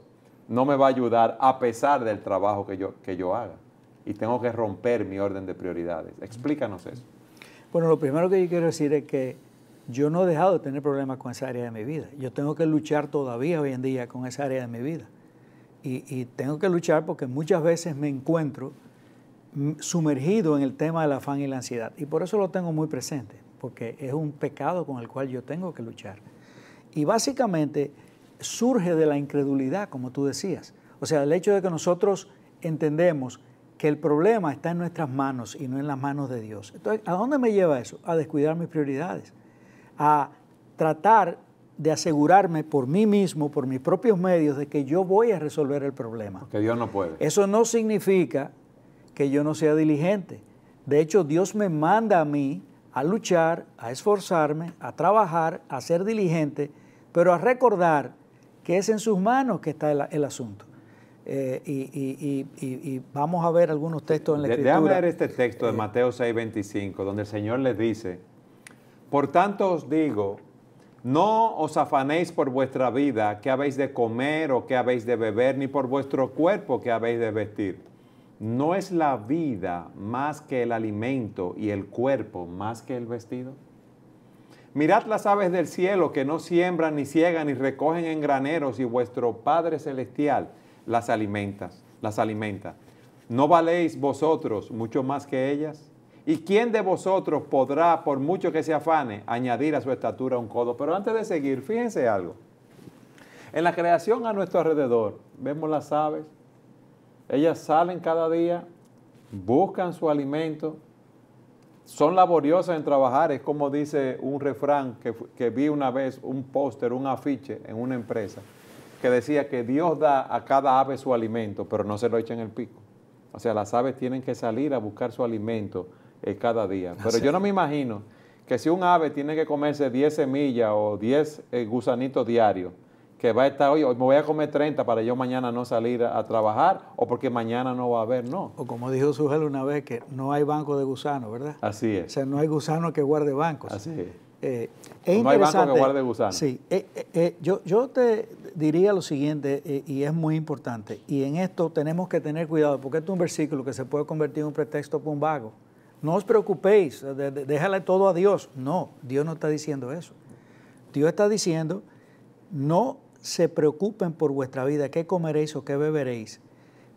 no me va a ayudar a pesar del trabajo que yo, que yo haga. Y tengo que romper mi orden de prioridades. Explícanos eso. Bueno, lo primero que yo quiero decir es que yo no he dejado de tener problemas con esa área de mi vida. Yo tengo que luchar todavía hoy en día con esa área de mi vida. Y, tengo que luchar porque muchas veces me encuentro sumergido en el tema del afán y la ansiedad. Y por eso lo tengo muy presente, porque es un pecado con el cual yo tengo que luchar. Y básicamente surge de la incredulidad, como tú decías. O sea, el hecho de que nosotros entendemos que el problema está en nuestras manos y no en las manos de Dios. Entonces, ¿a dónde me lleva eso? A descuidar mis prioridades a tratar de asegurarme por mí mismo, por mis propios medios, de que yo voy a resolver el problema. Que Dios no puede. Eso no significa que yo no sea diligente. De hecho, Dios me manda a mí a luchar, a esforzarme, a trabajar, a ser diligente, pero a recordar que es en sus manos que está el, asunto. Eh, y, vamos a ver algunos textos en la de, Escritura. Déjame este texto de Mateo 6, 25, donde el Señor les dice, por tanto os digo, no os afanéis por vuestra vida, que habéis de comer o que habéis de beber, ni por vuestro cuerpo que habéis de vestir. ¿No es la vida más que el alimento y el cuerpo más que el vestido? Mirad las aves del cielo que no siembran, ni ciegan, ni recogen en graneros, y vuestro Padre Celestial las alimenta. Las alimenta. ¿No valéis vosotros mucho más que ellas? ¿Y quién de vosotros podrá, por mucho que se afane, añadir a su estatura un codo? Pero antes de seguir, fíjense algo. En la creación a nuestro alrededor, vemos las aves, ellas salen cada día, buscan su alimento, son laboriosas en trabajar, es como dice un refrán que, vi una vez, un póster, un afiche en una empresa, que decía que Dios da a cada ave su alimento, pero no se lo echa en el pico. O sea, las aves tienen que salir a buscar su alimento eh, cada día. Pero yo no me imagino que si un ave tiene que comerse 10 semillas o 10 eh, gusanitos diarios, que va a estar, hoy me voy a comer 30 para yo mañana no salir a, trabajar o porque mañana no va a haber, no. O como dijo Sujel una vez, que no hay banco de gusanos, ¿verdad? Así es. O sea, no hay gusano que guarde bancos. Así es. Eh, no hay banco que guarde gusanos. Sí, yo, yo te diría lo siguiente, y es muy importante, y en esto tenemos que tener cuidado, porque esto es un versículo que se puede convertir en un pretexto para un vago no os preocupéis, eh, déjale todo a Dios. No, Dios no está diciendo eso. Dios está diciendo, no se preocupen por vuestra vida, qué comeréis o qué beberéis.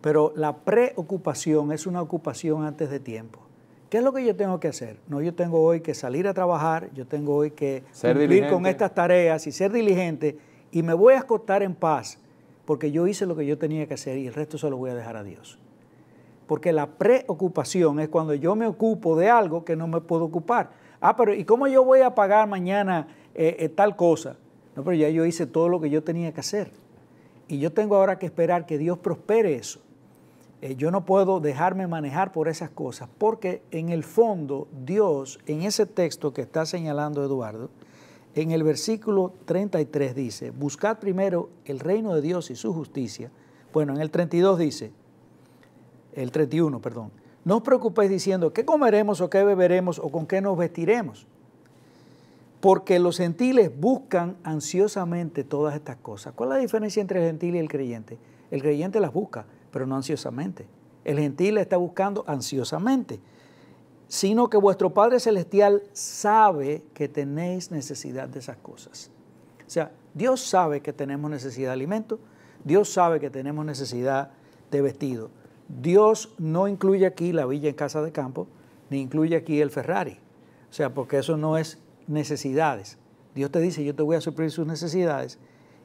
Pero la preocupación es una ocupación antes de tiempo. ¿Qué es lo que yo tengo que hacer? No, yo tengo hoy que salir a trabajar, yo tengo hoy que vivir cumplir con estas tareas y ser diligente y me voy a acostar en paz porque yo hice lo que yo tenía que hacer y el resto se lo voy a dejar a Dios porque la preocupación es cuando yo me ocupo de algo que no me puedo ocupar. Ah, pero ¿y cómo yo voy a pagar mañana eh, eh, tal cosa? No, pero ya yo hice todo lo que yo tenía que hacer. Y yo tengo ahora que esperar que Dios prospere eso. Eh, yo no puedo dejarme manejar por esas cosas, porque en el fondo Dios, en ese texto que está señalando Eduardo, en el versículo 33 dice, buscad primero el reino de Dios y su justicia. Bueno, en el 32 dice, el 31, perdón. No os preocupéis diciendo qué comeremos o qué beberemos o con qué nos vestiremos. Porque los gentiles buscan ansiosamente todas estas cosas. ¿Cuál es la diferencia entre el gentil y el creyente? El creyente las busca, pero no ansiosamente. El gentil está buscando ansiosamente, sino que vuestro Padre Celestial sabe que tenéis necesidad de esas cosas. O sea, Dios sabe que tenemos necesidad de alimento, Dios sabe que tenemos necesidad de vestido. Dios no incluye aquí la villa en casa de campo, ni incluye aquí el Ferrari. O sea, porque eso no es necesidades. Dios te dice, yo te voy a suplir sus necesidades.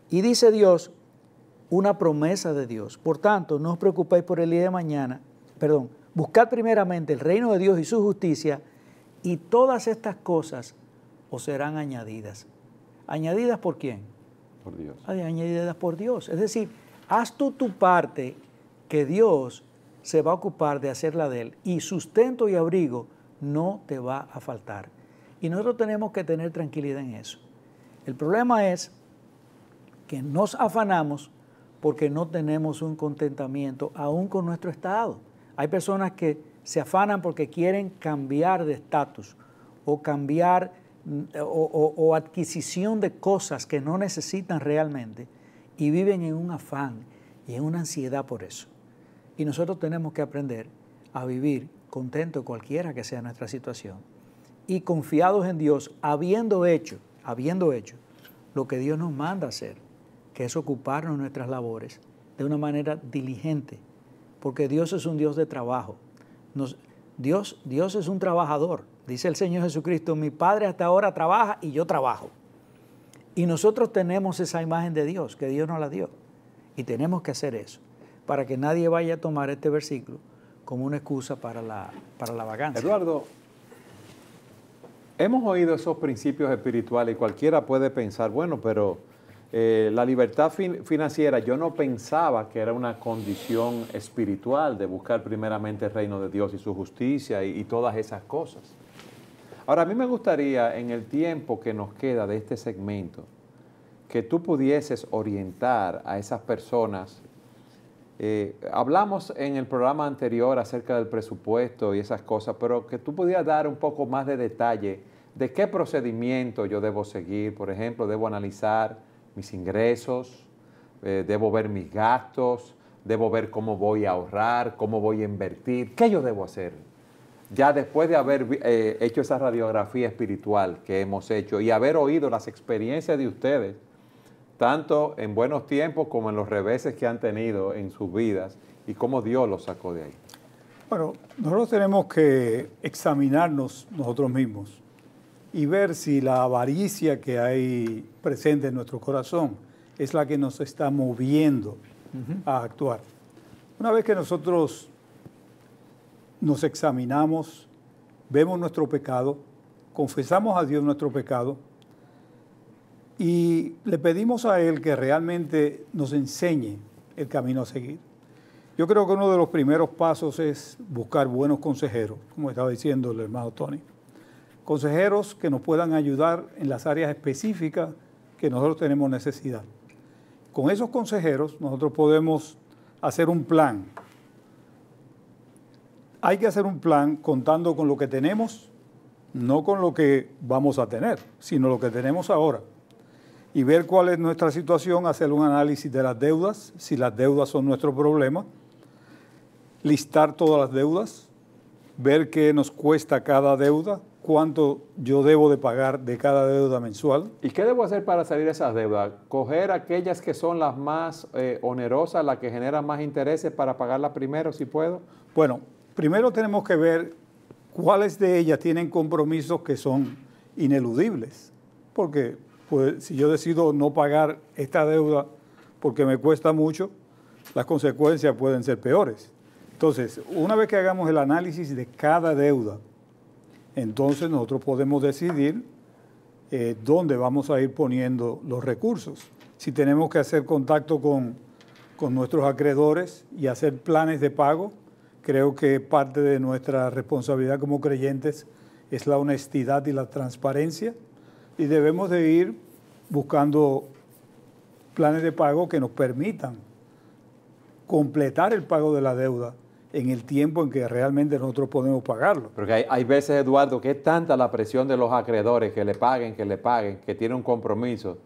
Y dice Dios, una promesa de Dios. Por tanto, no os preocupéis por el día de mañana, perdón, buscad primeramente el reino de Dios y su justicia, y todas estas cosas os serán añadidas. ¿Añadidas por quién? Por Dios. Ah, añadidas por Dios. Es decir, haz tú tu parte que Dios se va a ocupar de hacerla de él y sustento y abrigo no te va a faltar. Y nosotros tenemos que tener tranquilidad en eso. El problema es que nos afanamos porque no tenemos un contentamiento aún con nuestro estado. Hay personas que se afanan porque quieren cambiar de estatus o cambiar mm, o, adquisición de cosas que no necesitan realmente y viven en un afán y en una ansiedad por eso. Y nosotros tenemos que aprender a vivir contento cualquiera que sea nuestra situación y confiados en Dios, habiendo hecho, habiendo hecho lo que Dios nos manda hacer, que es ocuparnos nuestras labores de una manera diligente, porque Dios es un Dios de trabajo. Dios, Dios es un trabajador, dice el Señor Jesucristo, mi Padre hasta ahora trabaja y yo trabajo. Y nosotros tenemos esa imagen de Dios, que Dios nos la dio, y tenemos que hacer eso para que nadie vaya a tomar este versículo como una excusa para la, para la vagancia. Eduardo, hemos oído esos principios espirituales y cualquiera puede pensar, bueno, pero eh, la libertad financiera yo no pensaba que era una condición espiritual de buscar primeramente el reino de Dios y su justicia y, y todas esas cosas. Ahora, a mí me gustaría en el tiempo que nos queda de este segmento, que tú pudieses orientar a esas personas eh, hablamos en el programa anterior acerca del presupuesto y esas cosas, pero que tú pudieras dar un poco más de detalle de qué procedimiento yo debo seguir. Por ejemplo, debo analizar mis ingresos, eh, debo ver mis gastos, debo ver cómo voy a ahorrar, cómo voy a invertir, qué yo debo hacer. Ya después de haber eh, hecho esa radiografía espiritual que hemos hecho y haber oído las experiencias de ustedes, tanto en buenos tiempos como en los reveses que han tenido en sus vidas y cómo Dios los sacó de ahí. Bueno, nosotros tenemos que examinarnos nosotros mismos y ver si la avaricia que hay presente en nuestro corazón es la que nos está moviendo a actuar. Una vez que nosotros nos examinamos, vemos nuestro pecado, confesamos a Dios nuestro pecado, y le pedimos a Él que realmente nos enseñe el camino a seguir. Yo creo que uno de los primeros pasos es buscar buenos consejeros, como estaba diciendo el hermano Tony. Consejeros que nos puedan ayudar en las áreas específicas que nosotros tenemos necesidad. Con esos consejeros nosotros podemos hacer un plan. Hay que hacer un plan contando con lo que tenemos, no con lo que vamos a tener, sino lo que tenemos ahora y ver cuál es nuestra situación, hacer un análisis de las deudas, si las deudas son nuestro problema, listar todas las deudas, ver qué nos cuesta cada deuda, cuánto yo debo de pagar de cada deuda mensual. ¿Y qué debo hacer para salir de esas deudas? ¿Coger aquellas que son las más eh, onerosas, las que generan más intereses para pagarlas primero, si puedo? Bueno, primero tenemos que ver cuáles de ellas tienen compromisos que son ineludibles, porque pues si yo decido no pagar esta deuda porque me cuesta mucho, las consecuencias pueden ser peores. Entonces, una vez que hagamos el análisis de cada deuda, entonces nosotros podemos decidir eh, dónde vamos a ir poniendo los recursos. Si tenemos que hacer contacto con, con nuestros acreedores y hacer planes de pago, creo que parte de nuestra responsabilidad como creyentes es la honestidad y la transparencia y debemos de ir buscando planes de pago que nos permitan completar el pago de la deuda en el tiempo en que realmente nosotros podemos pagarlo. Porque hay, hay, veces, Eduardo, que es tanta la presión de los acreedores que le paguen, que le paguen, que tiene un compromiso,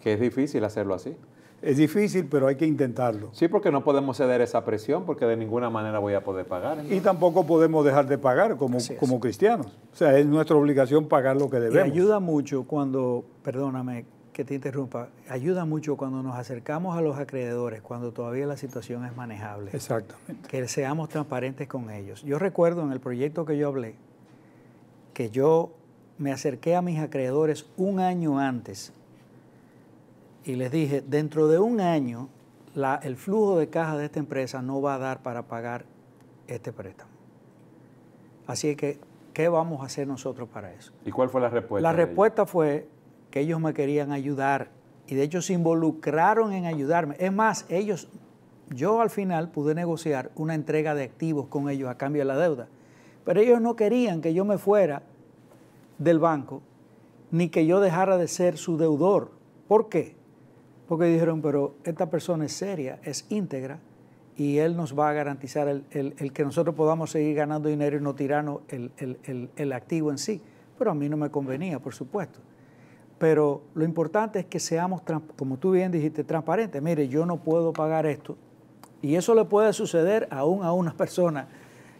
que es difícil hacerlo así. Es difícil, pero hay que intentarlo. Sí, porque no podemos ceder esa presión, porque de ninguna manera voy a poder pagar. Y tampoco podemos dejar de pagar como, como cristianos. O sea, es nuestra obligación pagar lo que debemos. Y ayuda mucho cuando, perdóname que te interrumpa, ayuda mucho cuando nos acercamos a los acreedores, cuando todavía la situación es manejable. Exactamente. Que seamos transparentes con ellos. Yo recuerdo en el proyecto que yo hablé, que yo me acerqué a mis acreedores un año antes y les dije, dentro de un año el flujo de caja de esta empresa no va a dar para pagar este préstamo. Así que, ¿qué vamos a hacer nosotros para eso? ¿Y cuál fue la respuesta? La respuesta fue que ellos me querían ayudar y de hecho se involucraron en ayudarme. Es más, ellos, yo al final pude negociar una entrega de activos con ellos a cambio de la deuda, pero ellos no querían que yo me fuera del banco ni que yo dejara de ser su deudor. ¿Por qué? porque dijeron, pero esta persona es seria, es íntegra, y él nos va a garantizar el, que nosotros podamos seguir ganando dinero y no tirarnos el, el activo en sí. Pero a mí no me convenía, por supuesto. Pero lo importante es que seamos, como tú bien dijiste, transparentes. Mire, yo no puedo pagar esto. Y eso le puede suceder aún a una persona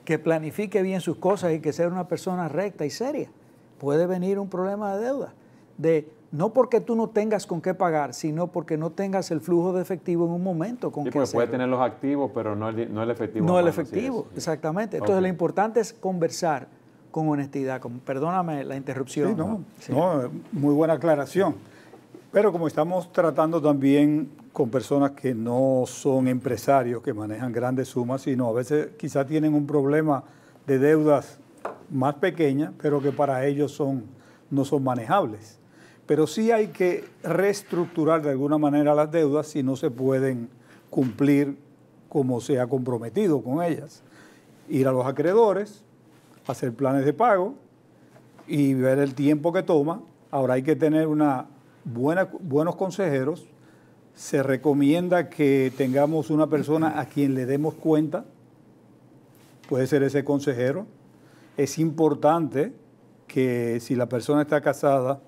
que planifique bien sus cosas y que sea una persona recta y seria. Puede venir un problema de deuda, de no porque tú no tengas con qué pagar, sino porque no tengas el flujo de efectivo en un momento con que puede tener los activos, pero no el, efectivo. No el efectivo, exactamente. Entonces lo importante es conversar con honestidad. perdóname la interrupción. Sí, no, no, eh, muy buena aclaración. Pero como estamos tratando también con personas que no son empresarios, que manejan grandes sumas, sino a veces quizás tienen un problema de deudas más pequeñas, pero que para ellos son, no son manejables pero sí hay que reestructurar de alguna manera las deudas si no se pueden cumplir como se ha comprometido con ellas. Ir a los acreedores, hacer planes de pago y ver el tiempo que toma. Ahora hay que tener una buena, buenos consejeros. Se recomienda que tengamos una persona a quien le demos cuenta. Puede ser ese consejero. Es importante que si la persona está casada,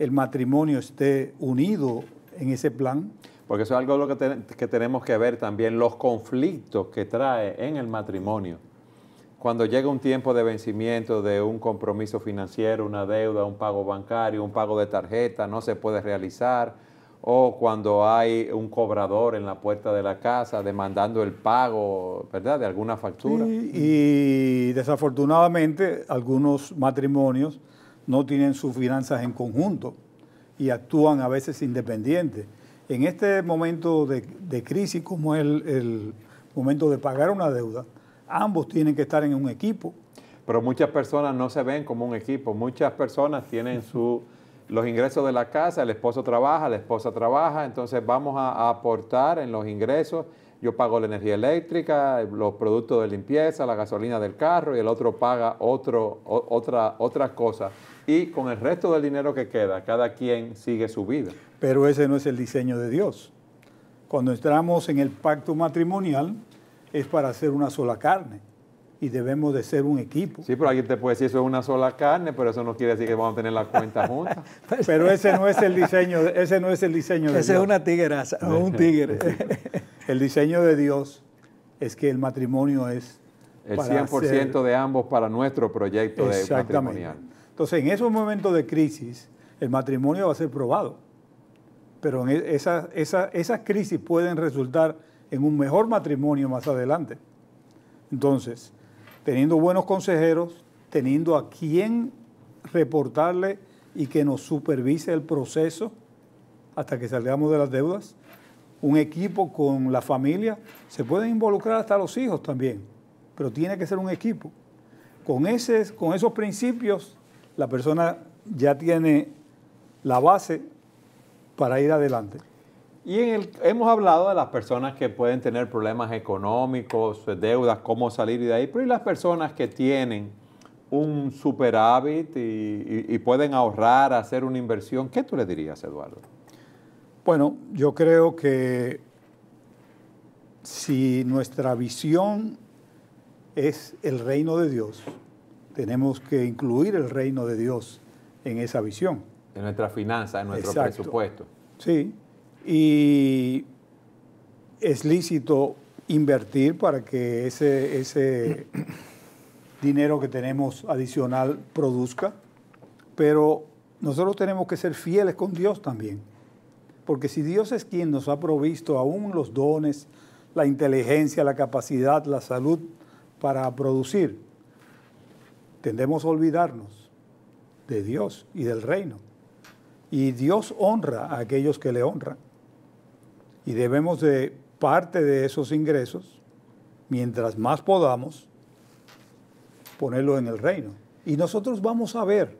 el matrimonio esté unido en ese plan. Porque eso es algo lo que, tenemos que ver también, los conflictos que trae en el matrimonio. Cuando llega un tiempo de vencimiento de un compromiso financiero, una deuda, un pago bancario, un pago de tarjeta, no se puede realizar, o cuando hay un cobrador en la puerta de la casa demandando el pago, ¿verdad?, de alguna factura. y desafortunadamente algunos matrimonios no tienen sus finanzas en conjunto y actúan a veces independientes. En este momento de, crisis, como es el, momento de pagar una deuda, ambos tienen que estar en un equipo. Pero muchas personas no se ven como un equipo. Muchas personas tienen los ingresos de la casa, el esposo trabaja, la esposa trabaja, entonces vamos a, aportar en los ingresos yo pago la energía eléctrica, los productos de limpieza, la gasolina del carro y el otro paga otro, otra, otras cosas y con el resto del dinero que queda, cada quien sigue su vida. Pero ese no es el diseño de Dios. Cuando entramos en el pacto matrimonial es para ser una sola carne y debemos de ser un equipo. Sí, pero alguien te puede decir eso es una sola carne, pero eso no quiere decir que vamos a tener la cuenta juntas. Pues, pero ese no es el diseño, ese no es el diseño de Ese es una tigueraza. un tigre. el diseño de Dios es que el matrimonio es el 100% de ambos para nuestro proyecto de matrimonial. Entonces, en esos momentos de crisis, el matrimonio va a ser probado. Pero en e-, esas crisis pueden resultar en un mejor matrimonio más adelante. Entonces, teniendo buenos consejeros, teniendo a quien reportarle y que nos supervise el proceso hasta que salgamos de las deudas, un equipo con la familia, se pueden involucrar hasta los hijos también, pero tiene que ser un equipo. Con, con esos principios la persona ya tiene la base para ir adelante. Y hemos hablado de las personas que pueden tener problemas económicos, eh, deudas, cómo salir de ahí, pero ¿y las personas que tienen un superávit y, y, y pueden ahorrar, hacer una inversión? ¿Qué tú le dirías, Eduardo? Bueno, yo creo que si nuestra visión es el reino de Dios, tenemos que incluir el reino de Dios en esa visión. En nuestra finanza, en nuestro presupuesto. Sí, y es lícito invertir para que ese, ese dinero que tenemos adicional produzca, pero nosotros tenemos que ser fieles con Dios también, porque si Dios es quien nos ha provisto aún los dones, la inteligencia, la capacidad, la salud para producir, tendemos a olvidarnos de Dios y del reino. Y Dios honra a aquellos que le honran. Y debemos de parte de esos ingresos, mientras más podamos, ponerlo en el reino. Y nosotros vamos a ver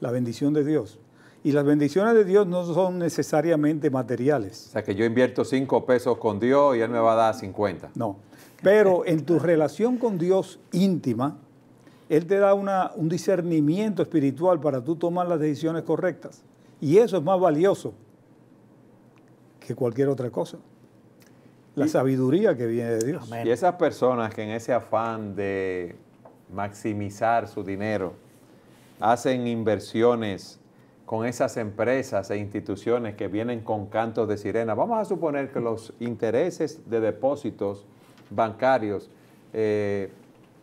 la bendición de Dios. Y las bendiciones de Dios no son necesariamente materiales. O sea, que yo invierto cinco pesos con Dios y Él me va a dar 50. No, pero en tu relación con Dios íntima, él te da un discernimiento espiritual para tú tomar las decisiones correctas. Y eso es más valioso que cualquier otra cosa. La sabiduría que viene de Dios. Y esas personas que en ese afán de maximizar su dinero hacen inversiones con esas empresas e instituciones que vienen con cantos de sirena. Vamos a suponer que los intereses de depósitos bancarios eh,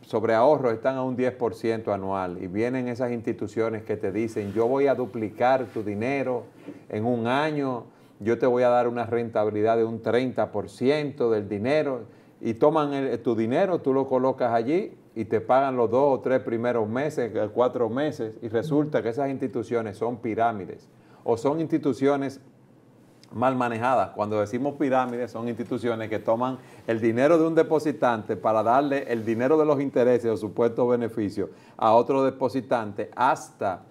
sobre ahorros están a un 10% anual y vienen esas instituciones que te dicen, yo voy a duplicar tu dinero en un año, yo te voy a dar una rentabilidad de un 30% del dinero y toman tu dinero, tú lo colocas allí y te pagan los dos o tres primeros meses, eh, cuatro meses y resulta que esas instituciones son pirámides o son instituciones mal Cuando decimos pirámides, son instituciones que toman el dinero de un depositante para darle el dinero de los intereses o supuestos beneficios a otro depositante hasta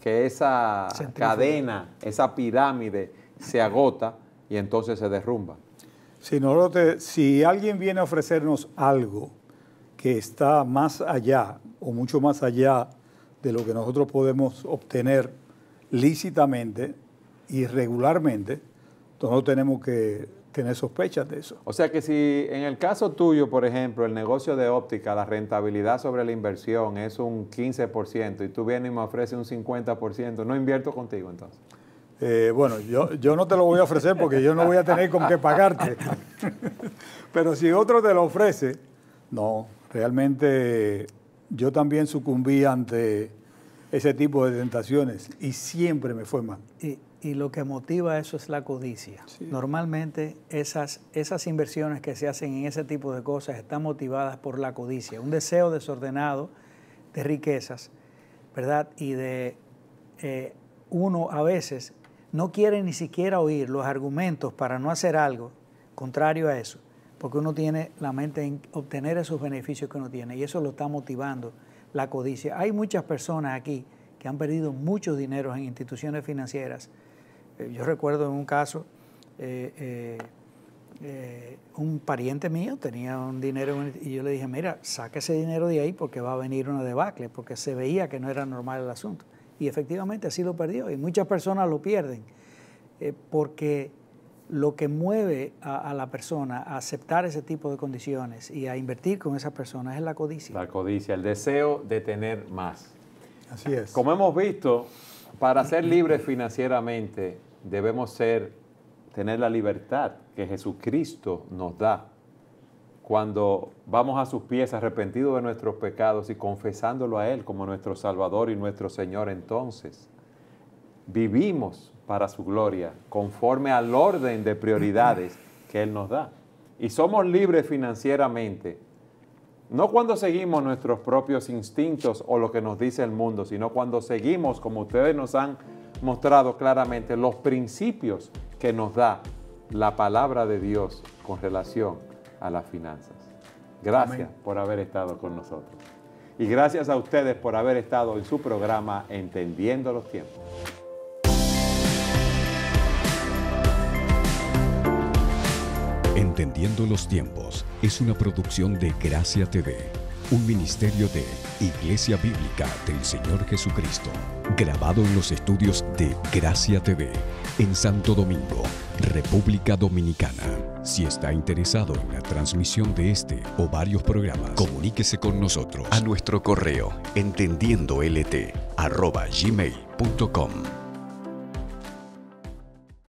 que esa cadena, esa pirámide se agota y entonces se derrumba. Si, si alguien viene a ofrecernos algo que está más allá o mucho más allá de lo que nosotros podemos obtener lícitamente y regularmente, no tenemos que tener sospechas de eso. O sea que si en el caso tuyo, por ejemplo, el negocio de óptica, la rentabilidad sobre la inversión es un 15% y tú vienes y me ofreces un 50%, ¿no invierto contigo entonces? Eh, bueno, yo, yo no te lo voy a ofrecer porque yo no voy a tener con qué pagarte. Pero si otro te lo ofrece, no, realmente yo también sucumbí ante ese tipo de tentaciones y siempre me fue mal. Eh, y lo que motiva eso es la codicia. Normalmente esas, esas inversiones que se hacen en ese tipo de cosas están motivadas por la codicia, un deseo desordenado de riquezas, ¿verdad? Y de eh, uno a veces no quiere ni siquiera oír los argumentos para no hacer algo contrario a eso, porque uno tiene la mente en obtener esos beneficios que uno tiene y eso lo está motivando la codicia. Hay muchas personas aquí han perdido muchos dinero en instituciones financieras. Eh, yo recuerdo en un caso, eh, eh, un pariente mío tenía un dinero y yo le dije, mira, saque ese dinero de ahí porque va a venir una debacle, porque se veía que no era normal el asunto. Y efectivamente así lo perdió y muchas personas lo pierden porque lo que mueve a, a, la persona a aceptar ese tipo de condiciones y a invertir con esas personas es la codicia. La codicia, el deseo de tener más. Como hemos visto, para ser libres financieramente debemos ser, tener la libertad que Jesucristo nos da cuando vamos a sus pies arrepentidos de nuestros pecados y confesándolo a Él como nuestro Salvador y nuestro Señor, entonces vivimos para su gloria, conforme al orden de prioridades que Él nos da. Y somos libres financieramente no cuando seguimos nuestros propios instintos o lo que nos dice el mundo, sino cuando seguimos, como ustedes nos han mostrado claramente, los principios que nos da la palabra de Dios con relación a las finanzas. Gracias por haber estado con nosotros. Y gracias a ustedes por haber estado en su programa Entendiendo los Tiempos. Entendiendo los tiempos es una producción de Gracia TV, un ministerio de Iglesia Bíblica del Señor Jesucristo, grabado en los estudios de Gracia TV en Santo Domingo, República Dominicana. Si está interesado en la transmisión de este o varios programas, comuníquese con nosotros a nuestro correo entendiendolt@gmail.com.